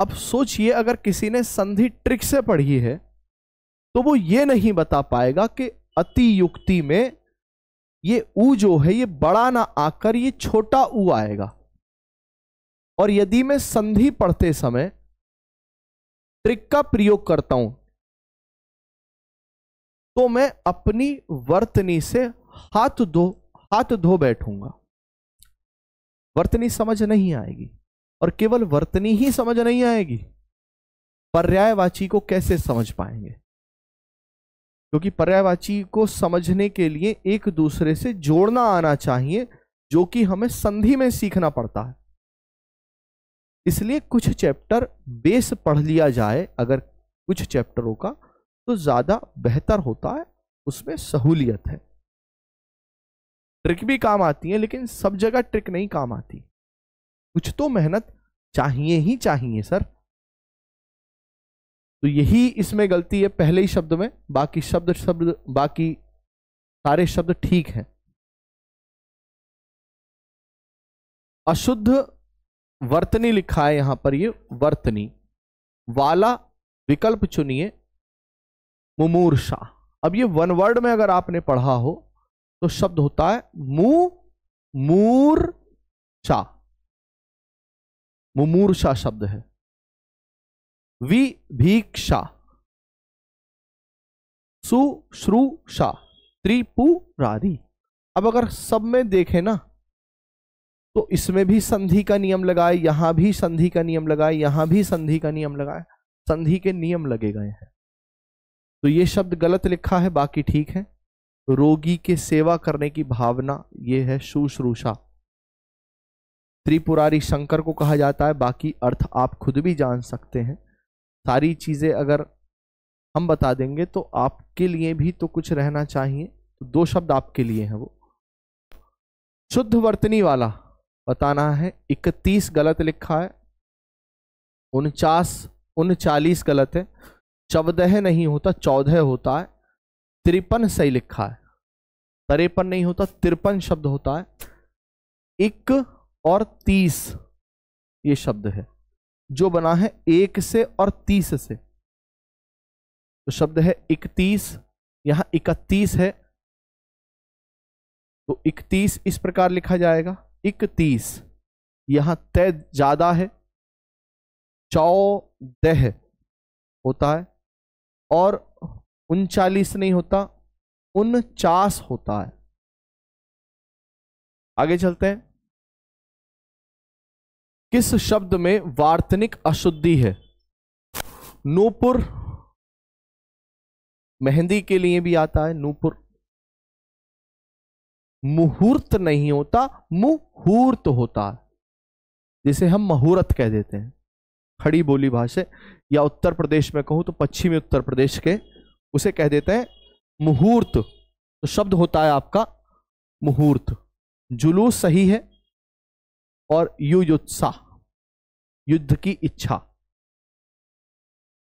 अब सोचिए अगर किसी ने संधि ट्रिक से पढ़ी है तो वो ये नहीं बता पाएगा कि अति युक्ति में ये ऊ जो है ये बड़ा ना आकर ये छोटा ऊ आएगा और यदि मैं संधि पढ़ते समय ट्रिक का प्रयोग करता हूं तो मैं अपनी वर्तनी से हाथ धो हाथ धो बैठूंगा वर्तनी समझ नहीं आएगी और केवल वर्तनी ही समझ नहीं आएगी पर्यायवाची को कैसे समझ पाएंगे क्योंकि पर्यायवाची को समझने के लिए एक दूसरे से जोड़ना आना चाहिए जो कि हमें संधि में सीखना पड़ता है इसलिए कुछ चैप्टर बेस पढ़ लिया जाए अगर कुछ चैप्टरों का तो ज़्यादा बेहतर होता है उसमें सहूलियत है ट्रिक भी काम आती है लेकिन सब जगह ट्रिक नहीं काम आती कुछ तो मेहनत चाहिए ही चाहिए सर तो यही इसमें गलती है पहले ही शब्द में बाकी शब्द शब्द बाकी सारे शब्द ठीक हैं अशुद्ध वर्तनी लिखा है यहां पर ये वर्तनी वाला विकल्प चुनिए मुमूर्षा अब ये वन वर्ड में अगर आपने पढ़ा हो तो शब्द होता है मु चा मुमूर्षा शब्द है विभीक्षा सुश्रूषा त्रिपुरारी अब अगर सब में देखें ना तो इसमें भी संधि का नियम लगाए यहां भी संधि का नियम लगाए यहां भी संधि का नियम लगाए संधि के नियम लगे गए हैं तो ये शब्द गलत लिखा है बाकी ठीक है तो रोगी के सेवा करने की भावना ये है शुश्रूषा त्रिपुरारी शंकर को कहा जाता है बाकी अर्थ आप खुद भी जान सकते हैं सारी चीज़ें अगर हम बता देंगे तो आपके लिए भी तो कुछ रहना चाहिए तो दो शब्द आपके लिए हैं वो शुद्ध वर्तनी वाला बताना है इकतीस गलत लिखा है उनचास उनचालीस गलत है चौदह नहीं होता चौदह होता है तिरपन सही लिखा है तरेपन नहीं होता तिरपन शब्द होता है एक और तीस ये शब्द है जो बना है एक से और तीस से तो शब्द है इकतीस यहां इकतीस है तो इकतीस इस प्रकार लिखा जाएगा इकतीस यहाँ तय ज़्यादा है चौदह होता है और उनचालीस नहीं होता उनचास होता है आगे चलते हैं किस शब्द में वार्तनिक अशुद्धि है नूपुर मेहंदी के लिए भी आता है नूपुर मुहूर्त नहीं होता मुहूर्त होता जिसे हम मुहूर्त कह देते हैं खड़ी बोली भाषा या उत्तर प्रदेश में कहूँ तो पश्चिमी उत्तर प्रदेश के उसे कह देते हैं मुहूर्त तो शब्द होता है आपका मुहूर्त जुलूस सही है और युयुत्साह युद्ध की इच्छा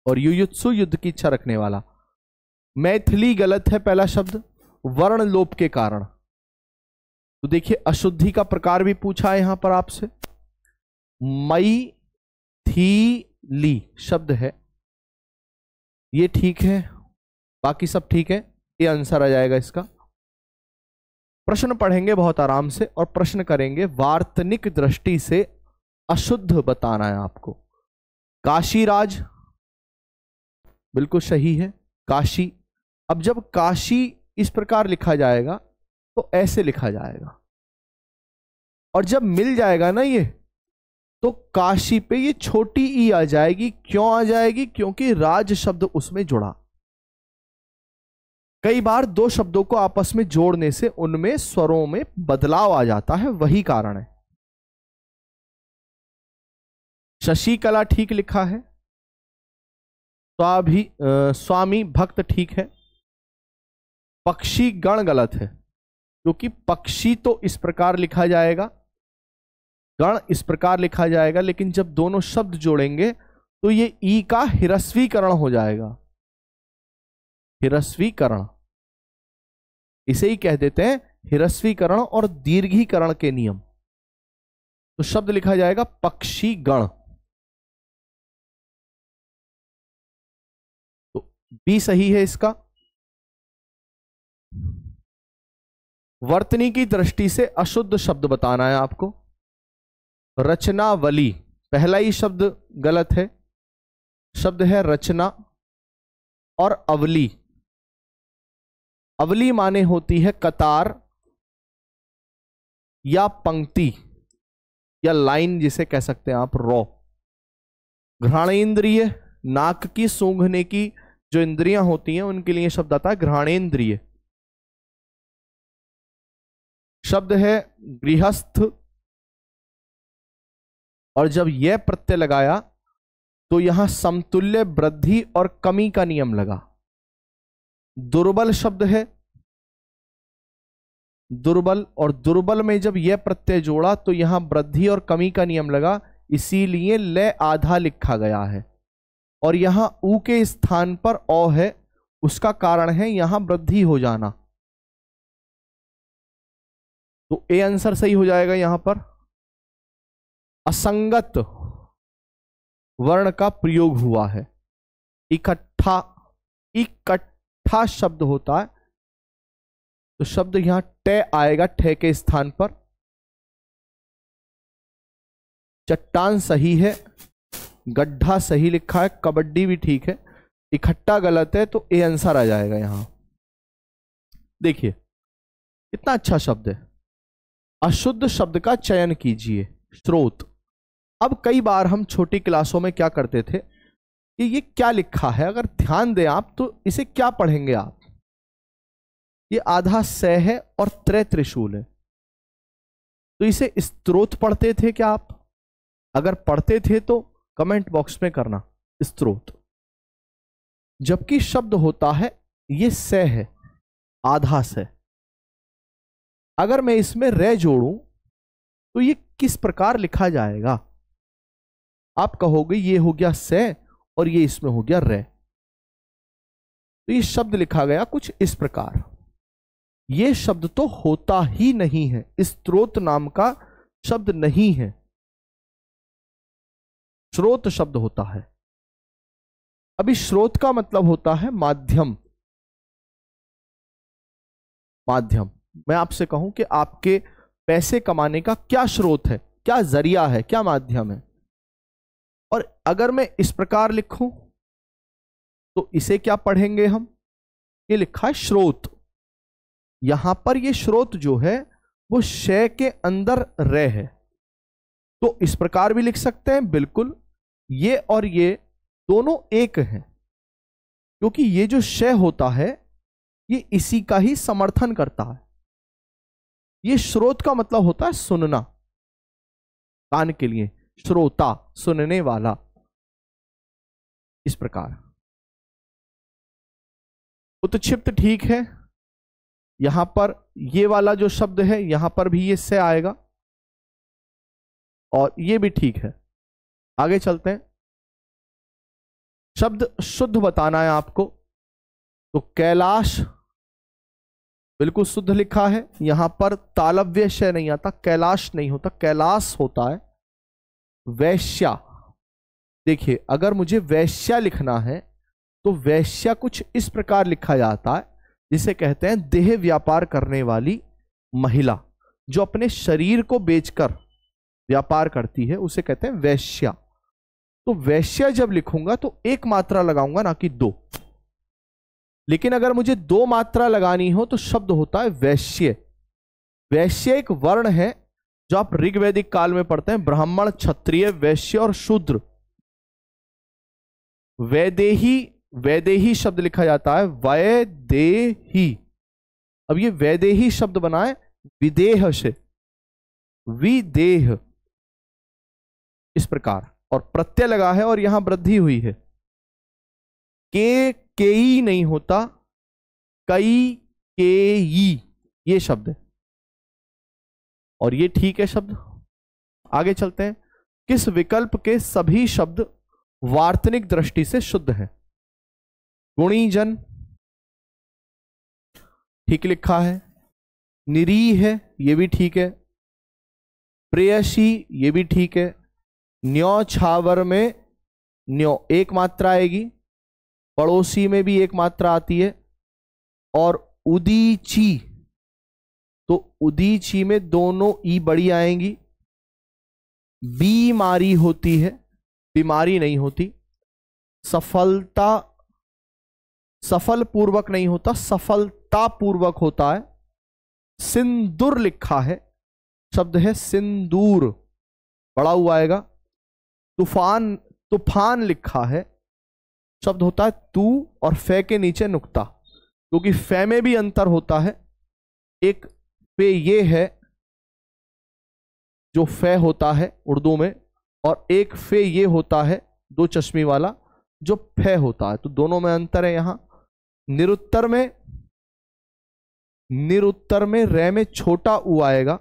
और युयुत्सु युद्ध की इच्छा रखने वाला मैथिली गलत है पहला शब्द वर्ण लोप के कारण तो देखिए अशुद्धि का प्रकार भी पूछा है यहां पर आपसे मई थी ली शब्द है ये ठीक है बाकी सब ठीक है ये आंसर आ जाएगा इसका प्रश्न पढ़ेंगे बहुत आराम से और प्रश्न करेंगे वार्तनिक दृष्टि से अशुद्ध बताना है आपको काशीराज बिल्कुल सही है काशी अब जब काशी इस प्रकार लिखा जाएगा तो ऐसे लिखा जाएगा और जब मिल जाएगा ना ये तो काशी पे ये छोटी ई आ जाएगी क्यों आ जाएगी क्योंकि राज शब्द उसमें जुड़ा कई बार दो शब्दों को आपस में जोड़ने से उनमें स्वरों में बदलाव आ जाता है वही कारण है शशि कला ठीक लिखा है स्वाभि स्वामी भक्त ठीक है पक्षी गण गलत है क्योंकि पक्षी तो इस प्रकार लिखा जाएगा गण इस प्रकार लिखा जाएगा लेकिन जब दोनों शब्द जोड़ेंगे तो ये ई का हिरस्वीकरण हो जाएगा हिरस्वीकरण इसे ही कह देते हैं हिरस्वीकरण और दीर्घीकरण के नियम तो शब्द लिखा जाएगा पक्षी गण तो बी सही है इसका वर्तनी की दृष्टि से अशुद्ध शब्द बताना है आपको रचनावली पहला ही शब्द गलत है शब्द है रचना और अवली अवली माने होती है कतार या पंक्ति या लाइन जिसे कह सकते हैं आप रॉ घ्राणेन्द्रिय नाक की सूंघने की जो इंद्रियां होती हैं उनके लिए शब्द आता है घ्राणेन्द्रिय शब्द है गृहस्थ और जब यह प्रत्यय लगाया तो यहां समतुल्य वृद्धि और कमी का नियम लगा दुर्बल शब्द है दुर्बल और दुर्बल में जब यह प्रत्यय जोड़ा तो यहां वृद्धि और कमी का नियम लगा इसीलिए ले आधा लिखा गया है और यहां ऊ के स्थान पर औ है उसका कारण है यहां वृद्धि हो जाना तो ए आंसर सही हो जाएगा यहां पर असंगत वर्ण का प्रयोग हुआ है इकट्ठा इकट्ठा शब्द होता है तो शब्द यहां टे आएगा ठे के स्थान पर चट्टान सही है गड्ढा सही लिखा है कबड्डी भी ठीक है इकट्ठा गलत है तो ए आंसर आ जाएगा यहां देखिए कितना अच्छा शब्द है अशुद्ध शब्द का चयन कीजिए स्रोत अब कई बार हम छोटी क्लासों में क्या करते थे कि ये क्या लिखा है अगर ध्यान दें आप तो इसे क्या पढ़ेंगे आप ये आधा स है और त्रय त्रिशूल है तो इसे स्त्रोत पढ़ते थे क्या आप अगर पढ़ते थे तो कमेंट बॉक्स में करना स्त्रोत जबकि शब्द होता है ये स है आधा स अगर मैं इसमें रे जोड़ू तो ये किस प्रकार लिखा जाएगा आप कहोगे ये हो गया से और ये इसमें हो गया रे तो ये शब्द लिखा गया कुछ इस प्रकार ये शब्द तो होता ही नहीं है स्त्रोत नाम का शब्द नहीं है स्रोत शब्द होता है अभी स्रोत का मतलब होता है माध्यम माध्यम मैं आपसे कहूं कि आपके पैसे कमाने का क्या स्रोत है क्या जरिया है क्या माध्यम है और अगर मैं इस प्रकार लिखूं तो इसे क्या पढ़ेंगे हम ये लिखा है स्रोत यहां पर ये स्रोत जो है वो शय के अंदर रह है तो इस प्रकार भी लिख सकते हैं बिल्कुल ये और ये दोनों एक हैं क्योंकि ये जो शय होता है ये इसी का ही समर्थन करता है ये स्रोत का मतलब होता है सुनना कान के लिए श्रोता सुनने वाला इस प्रकार उत्क्षिप्त ठीक है यहां पर ये वाला जो शब्द है यहां पर भी ये से आएगा और ये भी ठीक है आगे चलते हैं शब्द शुद्ध बताना है आपको तो कैलाश बिल्कुल शुद्ध लिखा है यहां पर तालव्य शय नहीं आता कैलाश नहीं होता कैलाश होता है वैश्या देखिए अगर मुझे वैश्या लिखना है तो वैश्या कुछ इस प्रकार लिखा जाता है जिसे कहते हैं देह व्यापार करने वाली महिला जो अपने शरीर को बेचकर व्यापार करती है उसे कहते हैं वैश्या तो वैश्या जब लिखूंगा तो एक मात्रा लगाऊंगा ना कि दो लेकिन अगर मुझे दो मात्रा लगानी हो तो शब्द होता है वैश्य वैश्य एक वर्ण है जो आप ऋग्वेदिक काल में पढ़ते हैं ब्राह्मण क्षत्रिय वैश्य और शूद्र वैदेही वैदेही शब्द लिखा जाता है वैदेही अब ये वैदेही शब्द बनाए विदेह से विदेह इस प्रकार और प्रत्यय लगा है और यहां वृद्धि हुई है के के ई नहीं होता कई के ई ये शब्द है और ये ठीक है शब्द आगे चलते हैं किस विकल्प के सभी शब्द वार्तनिक दृष्टि से शुद्ध है गुणीजन ठीक लिखा है निरी है ये भी ठीक है प्रेयसी ये भी ठीक है न्यो छावर में न्यो एक मात्रा आएगी पड़ोसी में भी एक मात्रा आती है और उदीची तो उदीची में दोनों ई बड़ी आएंगी बीमारी होती है बीमारी नहीं होती सफलता सफल पूर्वक नहीं होता सफलता पूर्वक होता है सिंदूर लिखा है शब्द है सिंदूर पड़ा हुआ आएगा तूफान तूफान लिखा है शब्द होता है तू और फे के नीचे नुकता क्योंकि तो फे में भी अंतर होता है एक पे ये है जो फे होता है उर्दू में और एक फे ये होता है दो चश्मी वाला जो फे होता है तो दोनों में अंतर है यहां निरुत्तर में निरुत्तर में रे में छोटा ऊ आएगा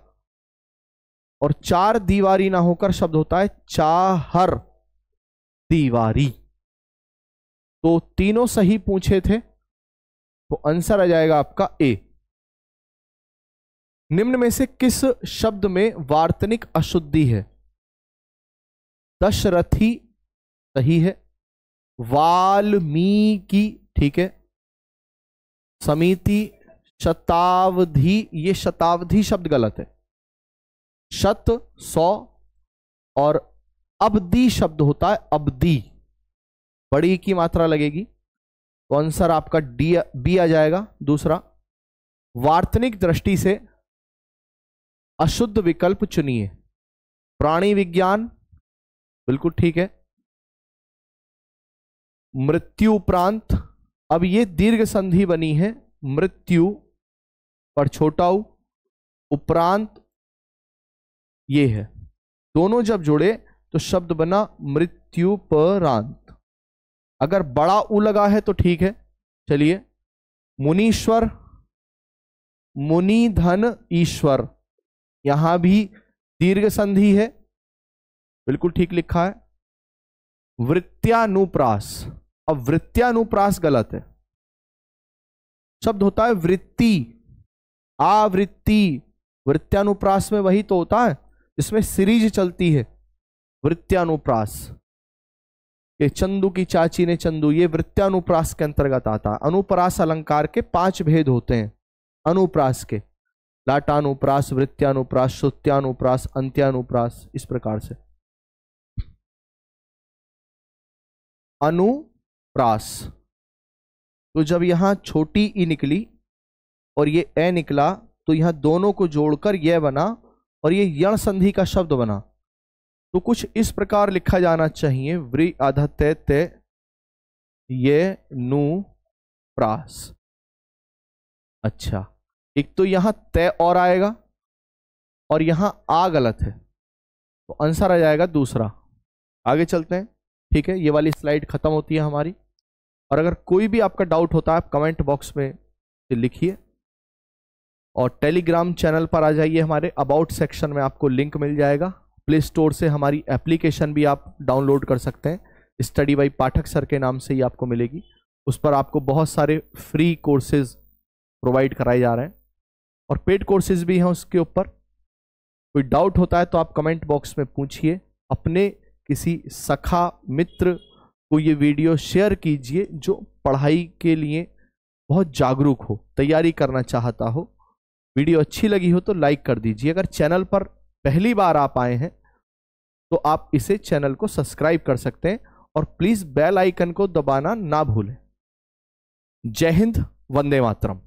और चार दीवारी ना होकर शब्द होता है चाहर दीवारी तो तीनों सही पूछे थे तो आंसर आ जाएगा आपका ए निम्न में से किस शब्द में वार्तनिक अशुद्धि है दशरथी सही है वाल्मीकि ठीक है समिति शतावधि ये शतावधि शब्द गलत है शत सौ और अब्दी शब्द होता है अब्दी बड़ी की मात्रा लगेगी तो आंसर आपका डी बी आ जाएगा दूसरा वार्तनिक दृष्टि से अशुद्ध विकल्प चुनिए प्राणी विज्ञान बिल्कुल ठीक है मृत्यु उपरांत अब ये दीर्घ संधि बनी है मृत्यु पर छोटाऊ उपरांत ये है दोनों जब जुड़े तो शब्द बना मृत्यु मृत्युपरांत अगर बड़ा ऊ लगा है तो ठीक है चलिए मुनीश्वर मुनि धन ईश्वर यहां भी दीर्घ संधि है बिल्कुल ठीक लिखा है वृत्यानुप्रास अब वृत्यानुप्रास गलत है शब्द होता है वृत्ति आवृत्ति वृत्यानुप्रास में वही तो होता है जिसमें सीरीज चलती है वृत्यानुप्रास ये चंदू की चाची ने चंदू ये वृत्यानुप्रास के अंतर्गत आता अनुप्रास अलंकार के पांच भेद होते हैं अनुप्रास के लाटानुप्रास वृत्यानुप्रास श्रुत्यानुप्रास अंत्यानुप्रास इस प्रकार से अनुप्रास तो जब यहां छोटी ई निकली और ये ए निकला तो यहां दोनों को जोड़कर यह बना और ये यण संधि का शब्द बना तो कुछ इस प्रकार लिखा जाना चाहिए व्री आधा तय तय ये नू प्रास अच्छा एक तो यहां तय और आएगा और यहां आ गलत है तो आंसर आ जाएगा दूसरा आगे चलते हैं ठीक है ये वाली स्लाइड खत्म होती है हमारी और अगर कोई भी आपका डाउट होता है आप कमेंट बॉक्स में लिखिए और टेलीग्राम चैनल पर आ जाइए हमारे अबाउट सेक्शन में आपको लिंक मिल जाएगा प्ले स्टोर से हमारी एप्लीकेशन भी आप डाउनलोड कर सकते हैं स्टडी बाई पाठक सर के नाम से ही आपको मिलेगी उस पर आपको बहुत सारे फ्री कोर्सेज प्रोवाइड कराए जा रहे हैं और पेड कोर्सेज भी हैं उसके ऊपर कोई डाउट होता है तो आप कमेंट बॉक्स में पूछिए अपने किसी सखा मित्र को ये वीडियो शेयर कीजिए जो पढ़ाई के लिए बहुत जागरूक हो तैयारी करना चाहता हो वीडियो अच्छी लगी हो तो लाइक कर दीजिए अगर चैनल पर पहली बार आप आए हैं तो आप इसे चैनल को सब्सक्राइब कर सकते हैं और प्लीज़ बेल आइकन को दबाना ना भूलें जय हिंद वंदे मातरम